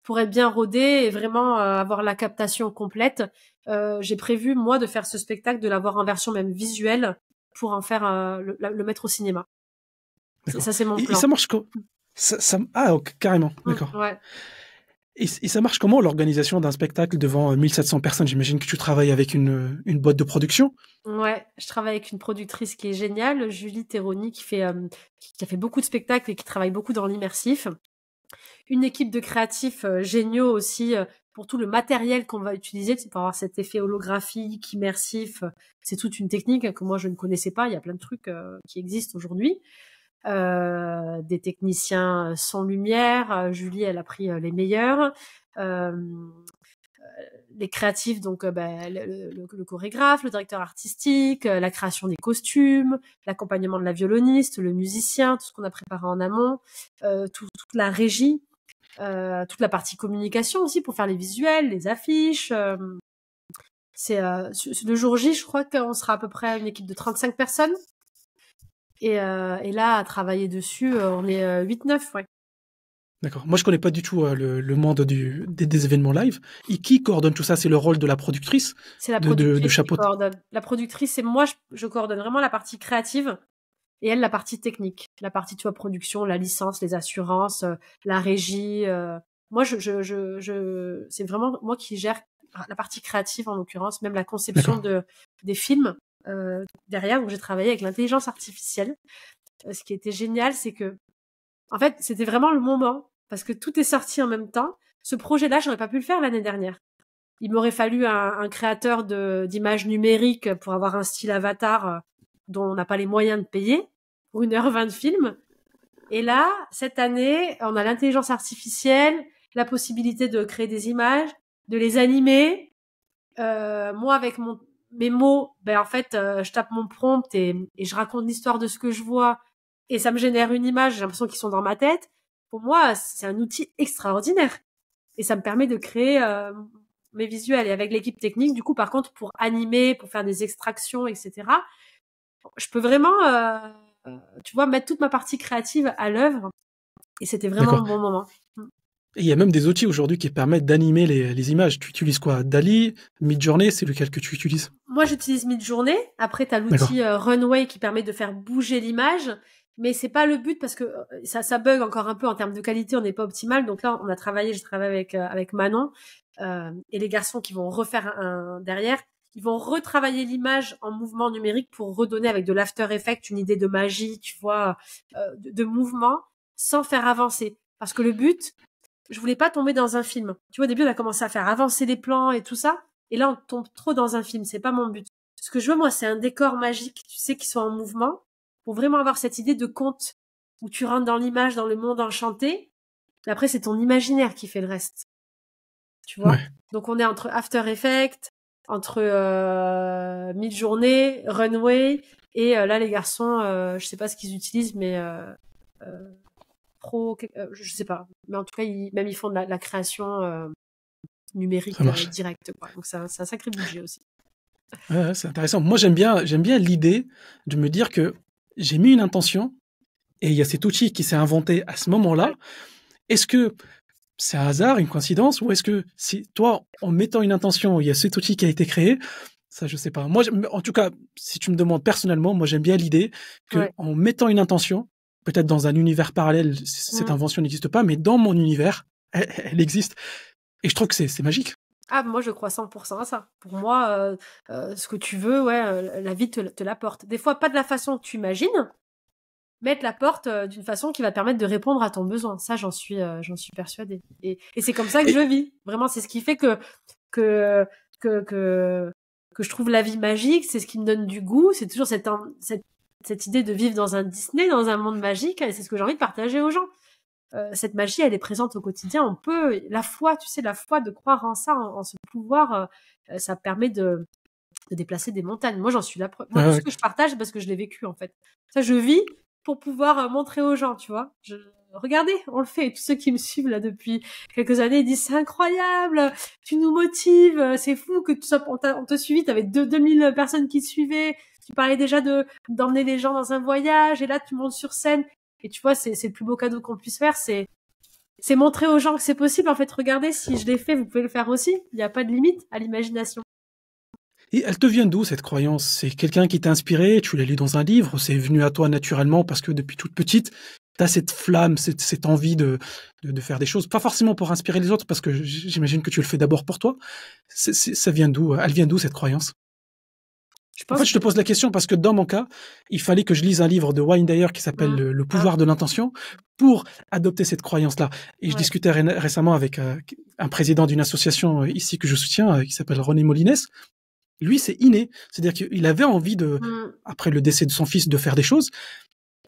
pour être bien rodé et vraiment euh, avoir la captation complète. Euh, j'ai prévu moi de faire ce spectacle, de l'avoir en version même visuelle pour en faire euh, le, mettre au cinéma. Ça c'est mon plan. Et, ça marche ça, Ah carrément, mmh, d'accord. et, ça marche comment l'organisation d'un spectacle devant 1700 personnes J'imagine que tu travailles avec une, une, boîte de production. Ouais, je travaille avec une productrice qui est géniale, Julie Théroni, qui fait qui a fait beaucoup de spectacles et qui travaille beaucoup dans l'immersif une équipe de créatifs euh, géniaux aussi euh, pour tout le matériel qu'on va utiliser pour avoir cet effet holographique, immersif. Euh, c'est toute une technique hein, que moi je ne connaissais pas. Il y a plein de trucs qui existent aujourd'hui. des techniciens sans lumière. Julie, elle a pris les meilleurs. Euh, les créatifs, donc euh, bah, le, le, le, chorégraphe, le directeur artistique, euh, la création des costumes, l'accompagnement de la violoniste, le musicien, tout ce qu'on a préparé en amont, euh, toute la régie, toute la partie communication aussi pour faire les visuels, les affiches. c'est le jour J, je crois qu'on sera à peu près une équipe de 35 personnes. Et, et là, à travailler dessus, on est 8-9, ouais. D'accord. Moi, je connais pas du tout euh, le, monde du, des, événements live. Et qui coordonne tout ça C'est le rôle de la productrice C'est la productrice de, qui coordonne. La productrice, c'est moi, je, coordonne vraiment la partie créative et elle, la partie technique. La partie, tu vois, production, la licence, les assurances, euh, la régie. Euh. Moi, je, je, je... c'est vraiment moi qui gère la partie créative, en l'occurrence, même la conception de, des films. derrière, j'ai travaillé avec l'intelligence artificielle. ce qui était génial, c'est que en fait, c'était vraiment le moment parce que tout est sorti en même temps. Ce projet-là, j'aurais pas pu le faire l'année dernière. Il m'aurait fallu un, créateur d'images numériques pour avoir un style avatar euh, dont on n'a pas les moyens de payer pour une heure vingt de film. Et là, cette année, on a l'intelligence artificielle, la possibilité de créer des images, de les animer. Euh, moi, avec mon, mes mots, ben en fait, euh, je tape mon prompt et je raconte l'histoire de ce que je vois et ça me génère une image, j'ai l'impression qu'ils sont dans ma tête. Pour moi, c'est un outil extraordinaire et ça me permet de créer euh, mes visuels. Et avec l'équipe technique, du coup, par contre, pour animer, pour faire des extractions, etc., je peux vraiment, euh, tu vois, mettre toute ma partie créative à l'œuvre. Et c'était vraiment un bon moment. Et il y a même des outils aujourd'hui qui permettent d'animer les, les, images. Tu utilises quoi Dali, Midjourney, c'est lequel que tu utilises Moi, j'utilise Midjourney. Après, tu as l'outil euh, Runway qui permet de faire bouger l'image mais c'est pas le but parce que euh, ça, ça bug encore un peu en termes de qualité, on n'est pas optimal. Donc là, on a travaillé, Je travaille avec euh, avec Manon euh, et les garçons qui vont refaire un, derrière. Ils vont retravailler l'image en mouvement numérique pour redonner avec de l'after effect une idée de magie, tu vois, de, mouvement sans faire avancer. Parce que le but, je voulais pas tomber dans un film. Tu vois, au début, on a commencé à faire avancer les plans et tout ça. Et là, on tombe trop dans un film. C'est pas mon but. Ce que je veux, moi, c'est un décor magique, tu sais, qui soit en mouvement pour vraiment avoir cette idée de conte où tu rentres dans l'image, dans le monde enchanté. et après, c'est ton imaginaire qui fait le reste. Tu vois Donc on est entre After Effects, entre euh, Mille Journées, Runway, et euh, là les garçons, euh, je sais pas ce qu'ils utilisent, mais euh, pro, je sais pas. Mais en tout cas, ils, même ils font de la, création numérique directe. Donc c'est un, un sacré budget aussi. Ouais, c'est intéressant. Moi, j'aime bien, j'aime bien l'idée de me dire que j'ai mis une intention et il y a cet outil qui s'est inventé à ce moment-là. Est-ce que c'est un hasard, une coïncidence, ou est-ce que si toi, en mettant une intention, il y a cet outil qui a été créé, ça je ne sais pas. Moi, en tout cas, si tu me demandes personnellement, moi j'aime bien l'idée que en mettant une intention, peut-être dans un univers parallèle, cette mmh. invention n'existe pas, mais dans mon univers, elle existe. Et je trouve que c'est magique. Ah, moi, je crois 100% à ça. Pour moi, euh, euh, ce que tu veux, ouais, euh, la vie te, te l'apporte. Des fois, pas de la façon que tu imagines, mais la porte d'une façon qui va permettre de répondre à ton besoin. Ça, j'en suis, j'en suis persuadée. Et, c'est comme ça que je vis. Vraiment, c'est ce qui fait que, que, que, que, je trouve la vie magique. C'est ce qui me donne du goût. C'est toujours cette, cette, cette idée de vivre dans un Disney, dans un monde magique. Et c'est ce que j'ai envie de partager aux gens. Euh, cette magie, elle est présente au quotidien. On peut, la foi, tu sais, la foi de croire en ça, en, ce pouvoir, euh, euh, ça permet de, de, déplacer des montagnes. Moi, j'en suis la preuve. Moi, ah tout ce que je partage, parce que je l'ai vécu, en fait. Ça, je vis pour pouvoir montrer aux gens, tu vois. Je, regardez, on le fait. Et tous ceux qui me suivent là depuis quelques années ils disent c'est incroyable, tu nous motives, c'est fou que tu ça. on, on te avais t'avais 2000 personnes qui te suivaient. Tu parlais déjà de d'emmener les gens dans un voyage et là tu montes sur scène et tu vois, c'est le plus beau cadeau qu'on puisse faire, c'est c'est montrer aux gens que c'est possible. En fait, regardez, si je l'ai fait, vous pouvez le faire aussi. Il n'y a pas de limite à l'imagination. Et elle te vient d'où cette croyance C'est quelqu'un qui t'a inspiré, tu l'as lu dans un livre, c'est venu à toi naturellement parce que depuis toute petite, tu as cette flamme, cette, envie de, faire des choses, pas forcément pour inspirer les autres parce que j'imagine que tu le fais d'abord pour toi. ça vient d'où Elle vient d'où cette croyance en fait, je te pose la question parce que dans mon cas, il fallait que je lise un livre de Wayne Dyer qui s'appelle ah. le, pouvoir ah. de l'intention pour adopter cette croyance-là. Et je discutais récemment avec euh, un président d'une association euh, ici que je soutiens, euh, qui s'appelle René Molines. Lui, c'est inné. C'est-à-dire qu'il avait envie de, mm. après le décès de son fils, de faire des choses.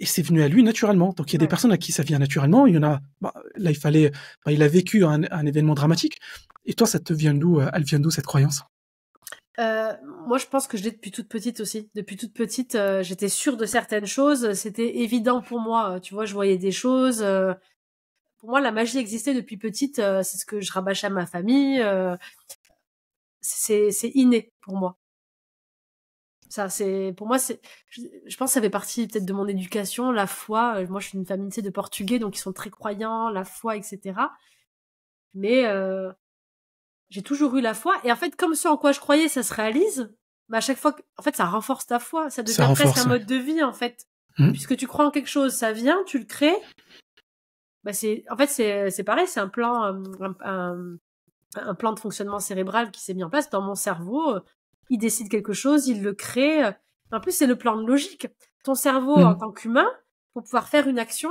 Et c'est venu à lui naturellement. Donc il y a des personnes à qui ça vient naturellement. Il y en a. Bah, là, il fallait. il a vécu un, un événement dramatique. Et toi, ça te vient d'où Elle vient d'où cette croyance euh, moi, je pense que je l'ai depuis toute petite aussi. Depuis toute petite, euh, j'étais sûre de certaines choses. C'était évident pour moi. Euh, tu vois, je voyais des choses. pour moi, la magie existait depuis petite. c'est ce que je rabâchais à ma famille. c'est inné pour moi. Ça, c'est pour moi, c'est. Je, je, pense que ça fait partie peut-être de mon éducation, la foi. Moi, je suis une famille de Portugais, donc ils sont très croyants, la foi, etc. Mais j'ai toujours eu la foi. Et en fait, comme ce en quoi je croyais, ça se réalise. Bah, à chaque fois, en fait, ça renforce ta foi. Ça devient presque un mode de vie, en fait. Hmm. Puisque tu crois en quelque chose, ça vient, tu le crées. Bah c'est, en fait, c'est, c'est pareil, c'est un plan, euh, un, plan de fonctionnement cérébral qui s'est mis en place dans mon cerveau. Euh, il décide quelque chose, il le crée. Euh, en plus, c'est le plan de logique. Ton cerveau, hmm. en tant qu'humain, pour pouvoir faire une action,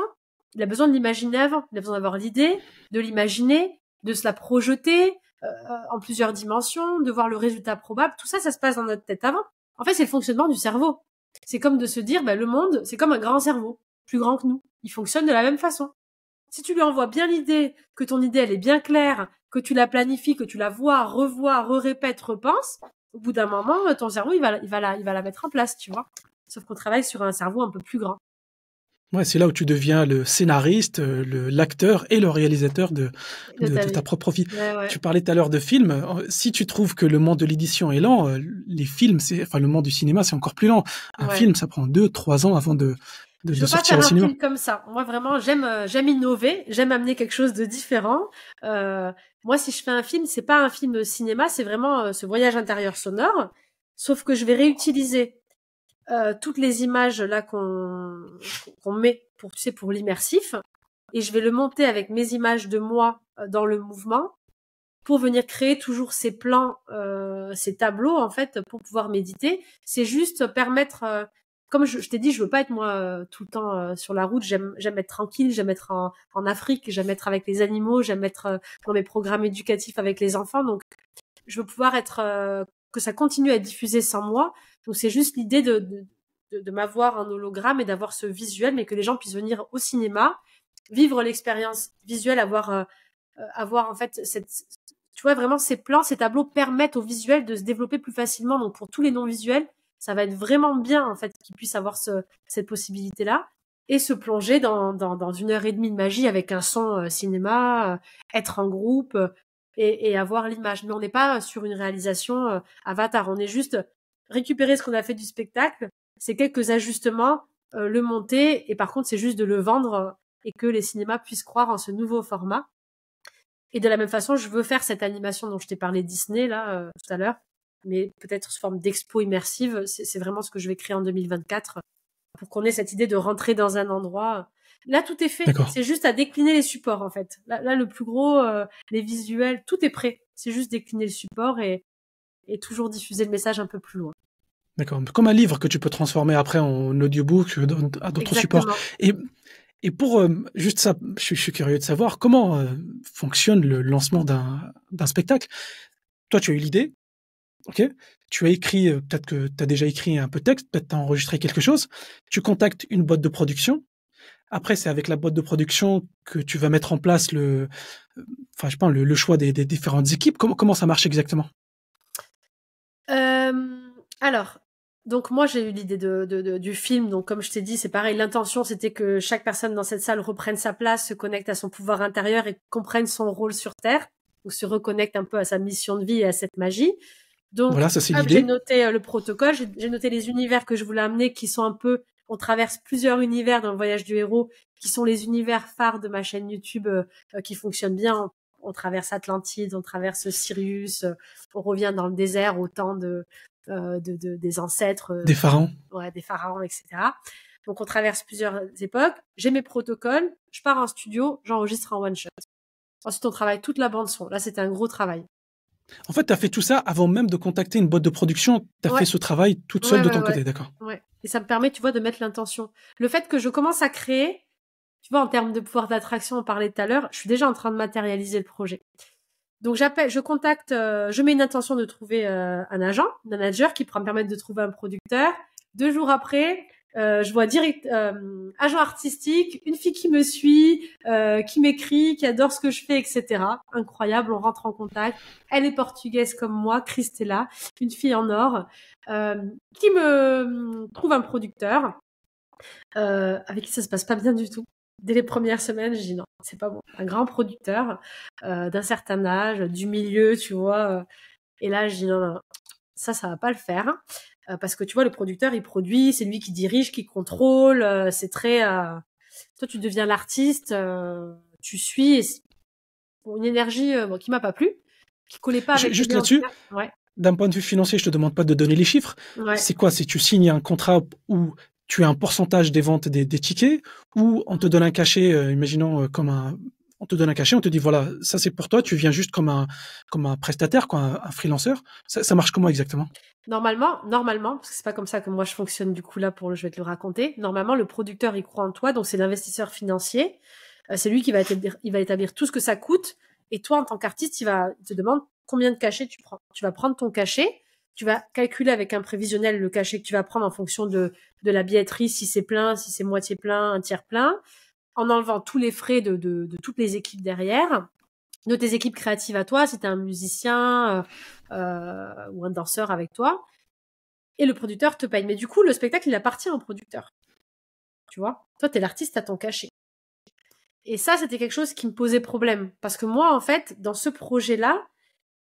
il a besoin de l'imaginer avant. Il a besoin d'avoir l'idée, de l'imaginer, de se la projeter, euh, en plusieurs dimensions, de voir le résultat probable, tout ça, ça se passe dans notre tête avant. En fait, c'est le fonctionnement du cerveau. C'est comme de se dire, bah, le monde, c'est comme un grand cerveau, plus grand que nous. Il fonctionne de la même façon. Si tu lui envoies bien l'idée, que ton idée, elle est bien claire, que tu la planifies, que tu la vois, revois, re-répètes, repenses, au bout d'un moment, ton cerveau, il va, il va, la, il va la mettre en place, tu vois. Sauf qu'on travaille sur un cerveau un peu plus grand. Ouais, c'est là où tu deviens le scénariste, euh, l'acteur et le réalisateur de, de, ta, propre vie. Tu parlais tout à l'heure de films. Euh, si tu trouves que le monde de l'édition est lent, euh, les films, c'est, enfin, le monde du cinéma, c'est encore plus lent. Un film, ça prend deux, trois ans avant de, de, je un film comme ça. Moi vraiment, j'aime j'aime innover, j'aime amener quelque chose de différent. moi, si je fais un film, c'est pas un film cinéma, c'est vraiment ce voyage intérieur sonore, sauf que je vais réutiliser euh, toutes les images là qu'on qu'on met pour tu pour l'immersif et je vais le monter avec mes images de moi euh, dans le mouvement pour venir créer toujours ces plans, euh, ces tableaux en fait pour pouvoir méditer. C'est juste permettre, comme je, t'ai dit, je veux pas être moi tout le temps sur la route. J'aime être tranquille, j'aime être en, en Afrique, j'aime être avec les animaux, j'aime être dans mes programmes éducatifs avec les enfants. Donc je veux pouvoir être que ça continue à diffuser sans moi, donc c'est juste l'idée de, de, m'avoir un hologramme et d'avoir ce visuel, mais que les gens puissent venir au cinéma, vivre l'expérience visuelle, avoir, euh, euh, avoir en fait tu vois vraiment ces plans, ces tableaux permettent au visuel de se développer plus facilement. Donc pour tous les non visuels, ça va être vraiment bien en fait qu'ils puissent avoir cette possibilité là et se plonger dans, dans, une heure et demie de magie avec un son euh, cinéma, être en groupe et, avoir l'image. Mais on n'est pas sur une réalisation Avatar, on est juste récupérer ce qu'on a fait du spectacle, c'est quelques ajustements, euh, le monter, et par contre, c'est juste de le vendre euh, et que les cinémas puissent croire en ce nouveau format. Et de la même façon, je veux faire cette animation dont je t'ai parlé Disney là euh, tout à l'heure, mais peut-être sous forme d'expo immersive. C'est vraiment ce que je vais créer en 2024 pour qu'on ait cette idée de rentrer dans un endroit. Là, tout est fait. C'est juste à décliner les supports en fait. Là, le plus gros, les visuels, tout est prêt. C'est juste décliner le support et, et toujours diffuser le message un peu plus loin. D'accord, comme un livre que tu peux transformer après en audiobook, euh, à d'autres supports. Et, et pour, euh, juste ça, je, suis curieux de savoir comment euh, fonctionne le lancement d'un spectacle. Toi, tu as eu l'idée, ok Tu as écrit, peut-être que tu as déjà écrit un peu de texte, peut-être tu as enregistré quelque chose. Tu contactes une boîte de production. Après, c'est avec la boîte de production que tu vas mettre en place le, enfin, je le, choix des, des différentes équipes. Comment, comment ça marche exactement alors, donc moi j'ai eu l'idée de, du film, donc comme je t'ai dit, c'est pareil, l'intention c'était que chaque personne dans cette salle reprenne sa place, se connecte à son pouvoir intérieur et comprenne son rôle sur Terre, ou se reconnecte un peu à sa mission de vie et à cette magie. Donc voilà, j'ai noté euh, le protocole, j'ai noté les univers que je voulais amener qui sont un peu, on traverse plusieurs univers dans le voyage du héros, qui sont les univers phares de ma chaîne YouTube euh, euh, qui fonctionnent bien. On, traverse Atlantide, on traverse Sirius, on revient dans le désert au temps de, euh, de, des ancêtres. Euh, des pharaons. Ouais, des pharaons, etc. Donc on traverse plusieurs époques. J'ai mes protocoles, je pars en studio, j'enregistre en one shot. Ensuite, on travaille toute la bande son. Là, c'était un gros travail. En fait, tu as fait tout ça avant même de contacter une boîte de production. Tu as fait ce travail toute seule de ton côté, d'accord Et ça me permet, tu vois, de mettre l'intention. Le fait que je commence à créer, tu vois, en termes de pouvoir d'attraction, on parlait tout à l'heure, je suis déjà en train de matérialiser le projet. Donc j'appelle, je contacte, euh, je mets une intention de trouver euh, un agent, un manager qui pourra me permettre de trouver un producteur. Deux jours après, euh, je vois direct agent artistique, une fille qui me suit, qui m'écrit, qui adore ce que je fais, etc. Incroyable, on rentre en contact. Elle est portugaise comme moi, Christella, une fille en or, qui me trouve un producteur. avec qui ça se passe pas bien du tout dès les premières semaines, je dis non, c'est pas bon. Un grand producteur euh, d'un certain âge, du milieu, tu vois. Euh. et là, je dis non, ça, ça va pas le faire. Euh, parce que tu vois, le producteur, il produit, c'est lui qui dirige, qui contrôle. c'est très. Toi, tu deviens l'artiste, tu suis. une énergie qui m'a pas plu, qui collait pas avec. Juste là-dessus. d'un point de vue financier, je te demande pas de donner les chiffres. C'est quoi C'est tu signes un contrat où tu as un pourcentage des ventes des, des tickets ou on te donne un cachet, euh, imaginons euh, comme un, on te donne un cachet, on te dit voilà, ça c'est pour toi, tu viens juste comme un comme un prestataire, quoi, un, freelancer. freelanceur. Ça, ça, marche comment exactement Normalement, normalement, parce que c'est pas comme ça que moi je fonctionne du coup là pour le, je vais te le raconter. Normalement, le producteur il croit en toi, donc c'est l'investisseur financier. Euh, c'est lui qui va établir, il va établir tout ce que ça coûte. Et toi, en tant qu'artiste, il va te demande combien de cachets tu prends. Tu vas prendre ton cachet tu vas calculer avec un prévisionnel le cachet que tu vas prendre en fonction de, de la billetterie, si c'est plein, si c'est moitié plein, un tiers plein, en enlevant tous les frais de, de, toutes les équipes derrière, de tes équipes créatives à toi, si tu un musicien euh, euh, ou un danseur avec toi, et le producteur te paye. Mais du coup, le spectacle, il appartient au producteur. Tu vois Toi, tu es l'artiste à ton cachet. Et ça, c'était quelque chose qui me posait problème. Parce que moi, en fait, dans ce projet-là,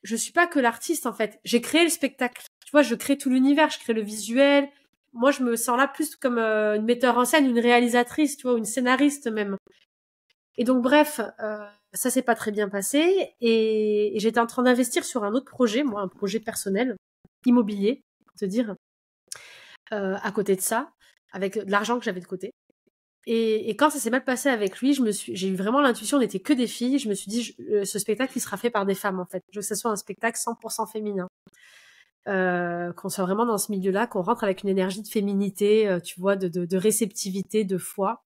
je suis pas que l'artiste en fait. J'ai créé le spectacle. Tu vois, je crée tout l'univers, je crée le visuel. Moi, je me sens là plus comme euh, une metteur en scène, une réalisatrice, tu vois, une scénariste même. Et donc, bref, euh, ça s'est pas très bien passé et, j'étais en train d'investir sur un autre projet, moi, un projet personnel, immobilier, pour te dire. Euh, à côté de ça, avec de l'argent que j'avais de côté. Et, quand ça s'est mal passé avec lui, je j'ai eu vraiment l'intuition, on n'était que des filles. Je me suis dit, euh, ce spectacle, il sera fait par des femmes en fait. Je veux que ce soit un spectacle 100% féminin, euh, qu'on soit vraiment dans ce milieu-là, qu'on rentre avec une énergie de féminité, euh, tu vois, de, réceptivité, de foi.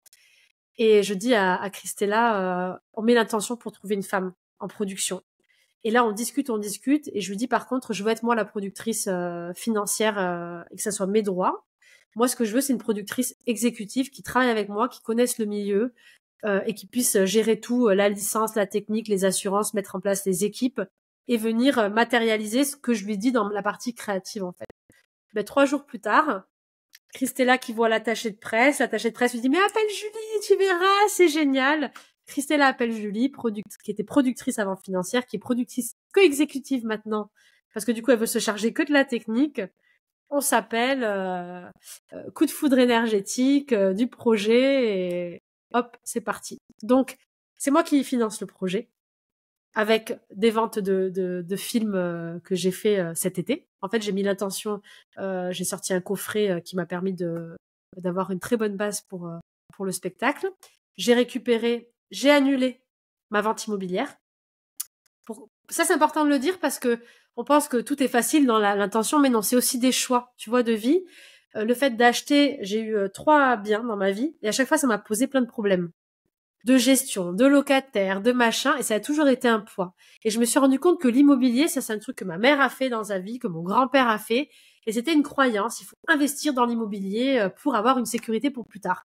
Et je dis à, Christella, on met l'intention pour trouver une femme en production. Et là, on discute, on discute, et je lui dis par contre, je veux être moi la productrice financière et que ça soit mes droits. Moi, ce que je veux, c'est une productrice exécutive qui travaille avec moi, qui connaisse le milieu euh, et qui puisse euh, gérer tout, euh, la licence, la technique, les assurances, mettre en place les équipes et venir matérialiser ce que je lui dis dans la partie créative, en fait. mais trois jours plus tard, Christella qui voit l'attaché de presse, l'attaché de presse lui dit mais appelle Julie, tu verras, c'est génial. Christella appelle Julie, qui était productrice avant financière, qui est productrice co exécutive maintenant, parce que du coup elle veut se charger que de la technique on s'appelle euh, euh, coup de foudre énergétique euh, du projet et hop, c'est parti. Donc, c'est moi qui finance le projet avec des ventes de, de, films que j'ai fait cet été. En fait, j'ai mis l'intention, j'ai sorti un coffret qui m'a permis de d'avoir une très bonne base pour pour le spectacle. J'ai récupéré, j'ai annulé ma vente immobilière. Pour... Ça, c'est important de le dire parce que on pense que tout est facile dans l'intention, mais non, c'est aussi des choix, tu vois, de vie. Euh, le fait d'acheter, j'ai eu euh, trois biens dans ma vie, et à chaque fois, ça m'a posé plein de problèmes de gestion, de locataire, de machin, et ça a toujours été un poids. Et je me suis rendu compte que l'immobilier, ça c'est un truc que ma mère a fait dans sa vie, que mon grand-père a fait, et c'était une croyance, il faut investir dans l'immobilier euh, pour avoir une sécurité pour plus tard.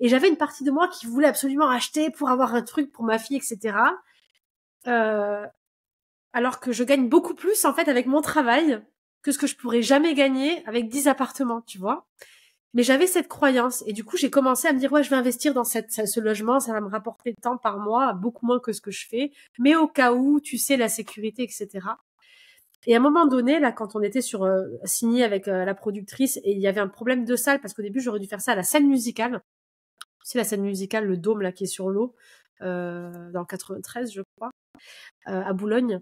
Et j'avais une partie de moi qui voulait absolument acheter pour avoir un truc pour ma fille, etc. Euh, alors que je gagne beaucoup plus en fait avec mon travail que ce que je pourrais jamais gagner avec 10 appartements, tu vois. Mais j'avais cette croyance et du coup j'ai commencé à me dire ouais je vais investir dans cette, ce logement, ça va me rapporter temps par mois, beaucoup moins que ce que je fais, mais au cas où, tu sais, la sécurité, etc. Et à un moment donné, là, quand on était sur euh, signé avec euh, la productrice et il y avait un problème de salle parce qu'au début j'aurais dû faire ça à la scène musicale, c'est la scène musicale, le dôme là qui est sur l'eau, euh, dans 93 je crois. Euh, à Boulogne.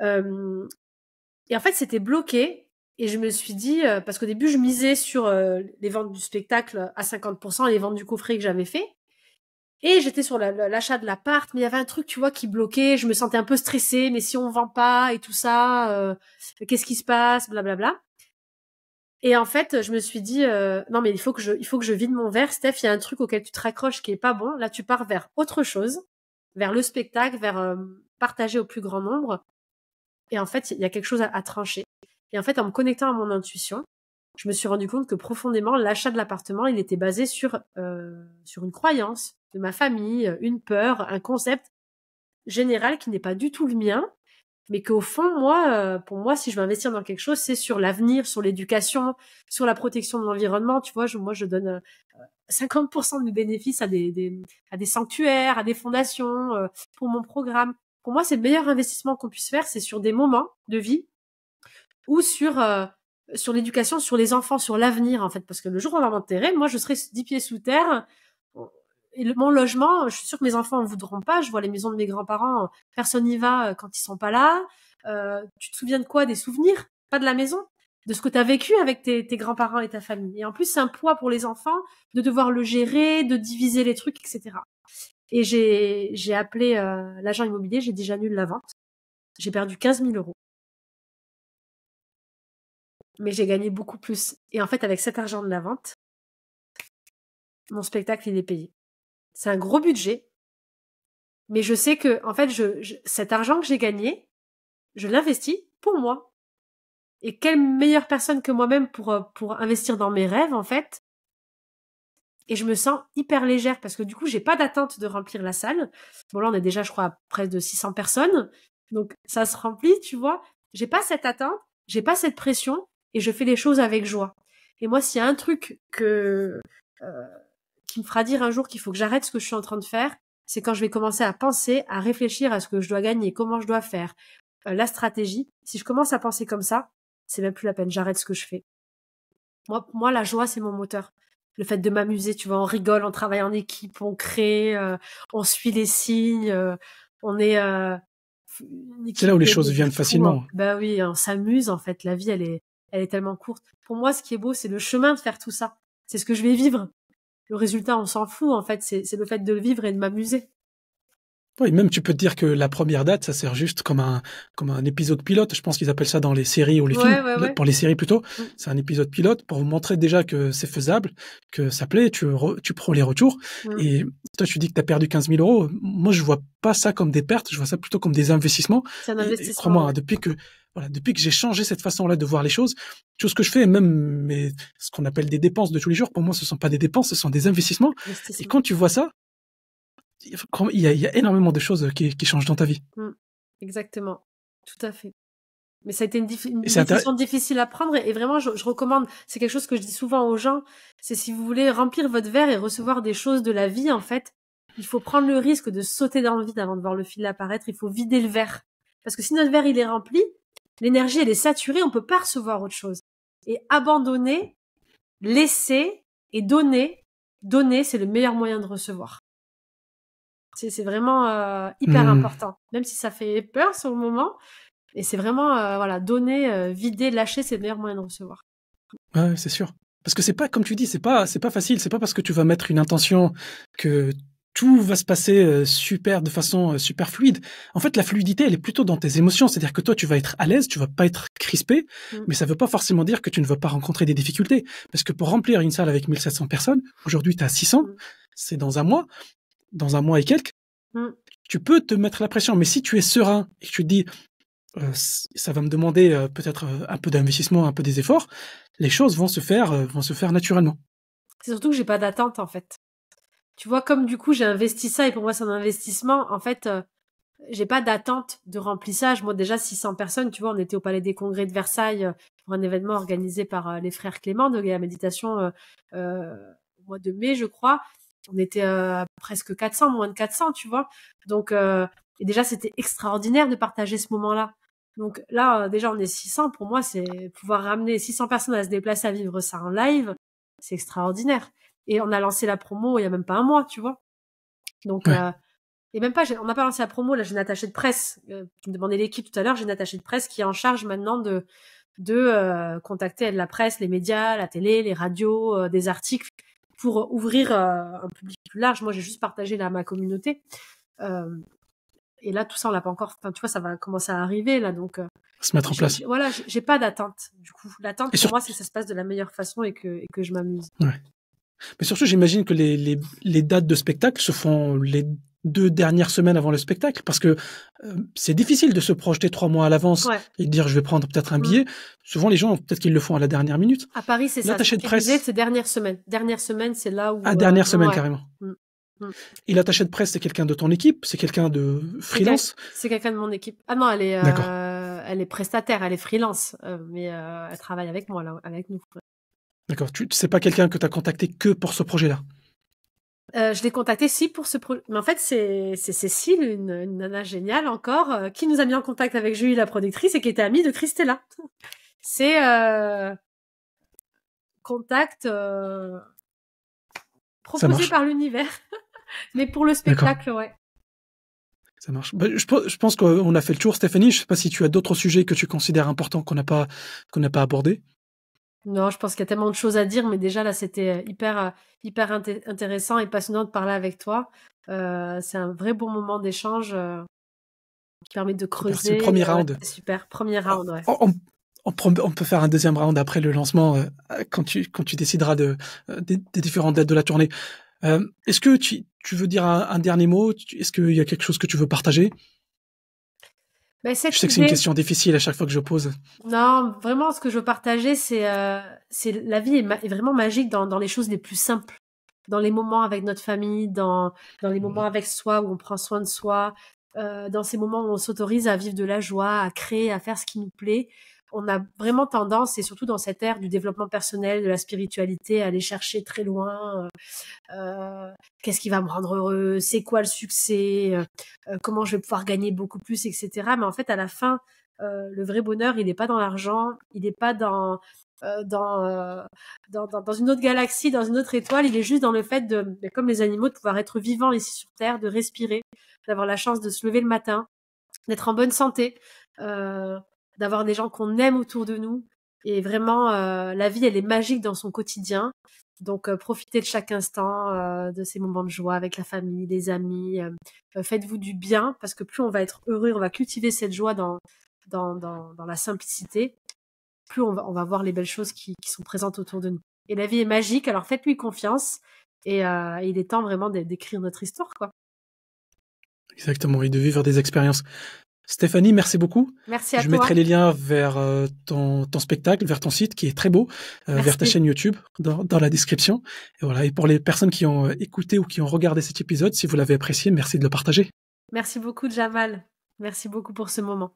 et en fait, c'était bloqué. Et je me suis dit, parce qu'au début, je misais sur les ventes du spectacle à 50% et les ventes du coffret que j'avais fait. Et j'étais sur l'achat la, de l'appart, mais il y avait un truc, tu vois, qui bloquait. Je me sentais un peu stressée, mais si on vend pas et tout ça, qu'est-ce qui se passe, blablabla. Et en fait, je me suis dit, non mais il faut que je, il faut que je vide mon verre, Steph. Il y a un truc auquel tu te raccroches qui est pas bon. Là, tu pars vers autre chose, vers le spectacle, vers partager au plus grand nombre. Et en fait, il y a quelque chose à, trancher. Et en fait, en me connectant à mon intuition, je me suis rendu compte que profondément, l'achat de l'appartement, il était basé sur, euh, sur une croyance de ma famille, une peur, un concept général qui n'est pas du tout le mien, mais qu'au fond, moi, euh, pour moi, si je veux investir dans quelque chose, c'est sur l'avenir, sur l'éducation, sur la protection de l'environnement. Tu vois, je, moi, je donne 50% euh, de mes bénéfices à des, des, à des sanctuaires, à des fondations, euh, pour mon programme pour moi, c'est le meilleur investissement qu'on puisse faire, c'est sur des moments de vie ou sur euh, sur l'éducation, sur les enfants, sur l'avenir en fait, parce que le jour où on va m'enterrer, moi, je serai dix pieds sous terre. Et mon logement, je suis sûre que mes enfants en voudront pas. Je vois les maisons de mes grands-parents, personne n'y va euh, quand ils sont pas là. Euh, tu te souviens de quoi Des souvenirs, pas de la maison, de ce que tu as vécu avec tes, tes grands-parents et ta famille. Et en plus, c'est un poids pour les enfants de devoir le gérer, de diviser les trucs, etc. Et j'ai appelé euh, l'agent immobilier, j'ai déjà j'annule la vente. J'ai perdu 15 000 euros. Mais j'ai gagné beaucoup plus. Et en fait, avec cet argent de la vente, mon spectacle, il est payé. C'est un gros budget. Mais je sais que, en fait, je cet argent que j'ai gagné, je l'investis pour moi. Et quelle meilleure personne que moi-même pour, euh, pour investir dans mes rêves, en fait, et je me sens hyper légère parce que du coup, j'ai pas d'attente de remplir la salle. Bon, là, on est déjà, je crois, à près de 600 personnes. Donc, ça se remplit, tu vois. J'ai pas cette attente, j'ai pas cette pression et je fais les choses avec joie. Et moi, s'il y a un truc que, euh, qui me fera dire un jour qu'il faut que j'arrête ce que je suis en train de faire, c'est quand je vais commencer à penser, à réfléchir à ce que je dois gagner, comment je dois faire, euh, la stratégie. Si je commence à penser comme ça, c'est même plus la peine, j'arrête ce que je fais. Moi, moi la joie, c'est mon moteur le fait de m'amuser, tu vois, on rigole, on travaille en équipe, on crée, euh, on suit les signes, euh, on est. Euh, c'est là où les choses viennent facilement. Hein. Bah oui, on s'amuse en fait. La vie, elle est, elle est tellement courte. Pour moi, ce qui est beau, c'est le chemin de faire tout ça. C'est ce que je vais vivre. Le résultat, on s'en fout en fait. C'est le fait de le vivre et de m'amuser. Oui, même tu peux te dire que la première date, ça sert juste comme un, comme un épisode pilote. Je pense qu'ils appellent ça dans les séries ou les films, pour les séries plutôt. Mm. C'est un épisode pilote pour vous montrer déjà que c'est faisable, que ça plaît, tu, tu prends les retours. Et toi, tu dis que tu as perdu 15 000 euros. Moi, je vois pas ça comme des pertes, je vois ça plutôt comme des investissements. C'est un investissement. Crois-moi, depuis que, voilà, depuis que j'ai changé cette façon-là de voir les choses, tout ce que je fais, même ce qu'on appelle des dépenses de tous les jours, pour moi, ce sont pas des dépenses, ce sont des investissements. Et quand tu vois ça, il y, a, énormément de choses qui, changent dans ta vie. Mm. exactement, tout à fait. Mais ça a été une, une décision difficile à prendre et, vraiment je, je recommande, c'est quelque chose que je dis souvent aux gens, c'est si vous voulez remplir votre verre et recevoir des choses de la vie en fait, il faut prendre le risque de sauter dans le vide avant de voir le fil apparaître, il faut vider le verre. Parce que si notre verre il est rempli, l'énergie elle est saturée, on peut pas recevoir autre chose. Et abandonner, laisser et donner, donner c'est le meilleur moyen de recevoir. C'est vraiment euh, hyper mmh. important, même si ça fait peur sur le moment. Et c'est vraiment, euh, voilà, donner, euh, vider, lâcher, c'est le meilleur moyen de recevoir. Ouais, c'est sûr. Parce que c'est pas, comme tu dis, c'est pas, c'est pas facile. C'est pas parce que tu vas mettre une intention que tout va se passer super, de façon super fluide. En fait, la fluidité, elle est plutôt dans tes émotions. C'est-à-dire que toi, tu vas être à l'aise, tu vas pas être crispé, mmh. mais ça veut pas forcément dire que tu ne vas pas rencontrer des difficultés. Parce que pour remplir une salle avec 1700 personnes, aujourd'hui, tu as 600, c'est dans un mois dans un mois et quelques, mmh. tu peux te mettre la pression. Mais si tu es serein et que tu te dis, euh, ça va me demander euh, peut-être euh, un peu d'investissement, un peu des efforts, les choses vont se faire, vont se faire naturellement. C'est surtout que j'ai pas d'attente en fait. Tu vois, comme du coup j'ai investi ça et pour moi c'est un investissement, en fait, j'ai pas d'attente de remplissage. Moi, déjà, 600 personnes, tu vois, on était au Palais des Congrès de Versailles pour un événement organisé par les frères Clément de la méditation au mois de mai, je crois on était à euh, presque 400, moins de 400, tu vois. Donc, euh, et déjà, c'était extraordinaire de partager ce moment-là. Donc là, euh, déjà, on est 600. Pour moi, c'est pouvoir ramener 600 personnes à se déplacer, à vivre ça en live, c'est extraordinaire. Et on a lancé la promo il y a même pas un mois, tu vois. Donc, et même pas, on n'a pas lancé la promo. Là, j'ai une attachée de presse. tu me demandais l'équipe tout à l'heure. J'ai une attachée de presse qui est en charge maintenant de de contacter la presse, les médias, la télé, les radios, des articles pour ouvrir euh, un public plus large. Moi, j'ai juste partagé là ma communauté. Euh, et là, tout ça, on l'a pas encore. tu vois, ça va commencer à arriver là, donc. Euh, se mettre en place. Voilà, j'ai pas d'attente. Du coup, l'attente, pour sur... moi, c'est que ça se passe de la meilleure façon et que, et que je m'amuse. Ouais. Mais surtout, j'imagine que les, les, les, dates de spectacle se font les deux dernières semaines avant le spectacle parce que euh, c'est difficile de se projeter trois mois à l'avance et de dire je vais prendre peut-être un mm. billet. Souvent les gens peut-être qu'ils le font à la dernière minute. À Paris c'est ça. de presse. C'est dernière semaine. Dernière semaine c'est là où. À dernière euh, semaine carrément. Il mm. mm. Et l'attaché de presse c'est quelqu'un de ton équipe, c'est quelqu'un de freelance. C'est quelqu'un de mon équipe. Ah non elle est euh, elle est prestataire, elle est freelance, mais elle travaille avec moi avec nous. D'accord. Tu c'est pas quelqu'un que tu as contacté que pour ce projet là. Euh, je l'ai contacté si pour ce projet. Mais en fait, c'est Cécile, une, nana géniale encore, euh, qui nous a mis en contact avec Julie, la productrice, et qui était amie de Christella. C'est euh, contact proposé par l'univers, mais pour le spectacle, ouais. Ça marche. Bah, je, je, pense qu'on a fait le tour, Stéphanie. Je ne sais pas si tu as d'autres sujets que tu considères importants qu'on n'a pas qu'on n'a pas abordés. Non, je pense qu'il y a tellement de choses à dire, mais déjà là, c'était euh, hyper, euh, hyper intéressant et passionnant de parler avec toi. Euh, c'est un vrai bon moment d'échange euh, qui permet de creuser. C'est le premier round. super, premier round, ouais. On, peut faire un deuxième round après le lancement quand, tu, quand tu décideras de, des, différentes dates de la tournée. Est-ce que tu, tu, veux dire un dernier mot Est-ce qu'il y a quelque chose que tu veux partager bah, je sais que c'est une question difficile à chaque fois que je pose. Non, vraiment, ce que je veux partager, c'est euh, la vie est, vraiment magique dans, les choses les plus simples, dans les moments avec notre famille, dans, dans les mmh. moments avec soi où on prend soin de soi, euh, dans ces moments où on s'autorise à vivre de la joie, à créer, à faire ce qui nous plaît on a vraiment tendance, et surtout dans cette ère du développement personnel, de la spiritualité, à aller chercher très loin. Euh, euh Qu'est-ce qui va me rendre heureux C'est quoi le succès euh, euh, Comment je vais pouvoir gagner beaucoup plus, etc. Mais en fait, à la fin, le vrai bonheur, il n'est pas dans l'argent, il n'est pas dans dans, dans, une autre galaxie, dans une autre étoile. Il est juste dans le fait de, ben, comme les animaux, de pouvoir être vivant ici sur Terre, de respirer, d'avoir la chance de se lever le matin, d'être en bonne santé. Euh, d'avoir des gens qu'on aime autour de nous. Et vraiment, euh, la vie, elle est magique dans son quotidien. Donc, euh, profitez de chaque instant, euh, de ces moments de joie avec la famille, les amis. Faites-vous du bien, parce que plus on va être heureux, on va cultiver cette joie dans, dans, dans, la simplicité, plus on va, on va voir les belles choses qui, qui, sont présentes autour de nous. Et la vie est magique, alors faites-lui confiance. Et il est temps vraiment d'écrire notre histoire, quoi. Exactement, et de vivre des expériences. Stéphanie, merci beaucoup. Merci à Je mettrai les liens vers euh, ton, spectacle, vers ton site qui est très beau, euh, vers ta chaîne YouTube dans, la description. Et voilà. Et pour les personnes qui ont euh, écouté ou qui ont regardé cet épisode, si vous l'avez apprécié, merci de le partager. Merci beaucoup, Jamal. Merci beaucoup pour ce moment.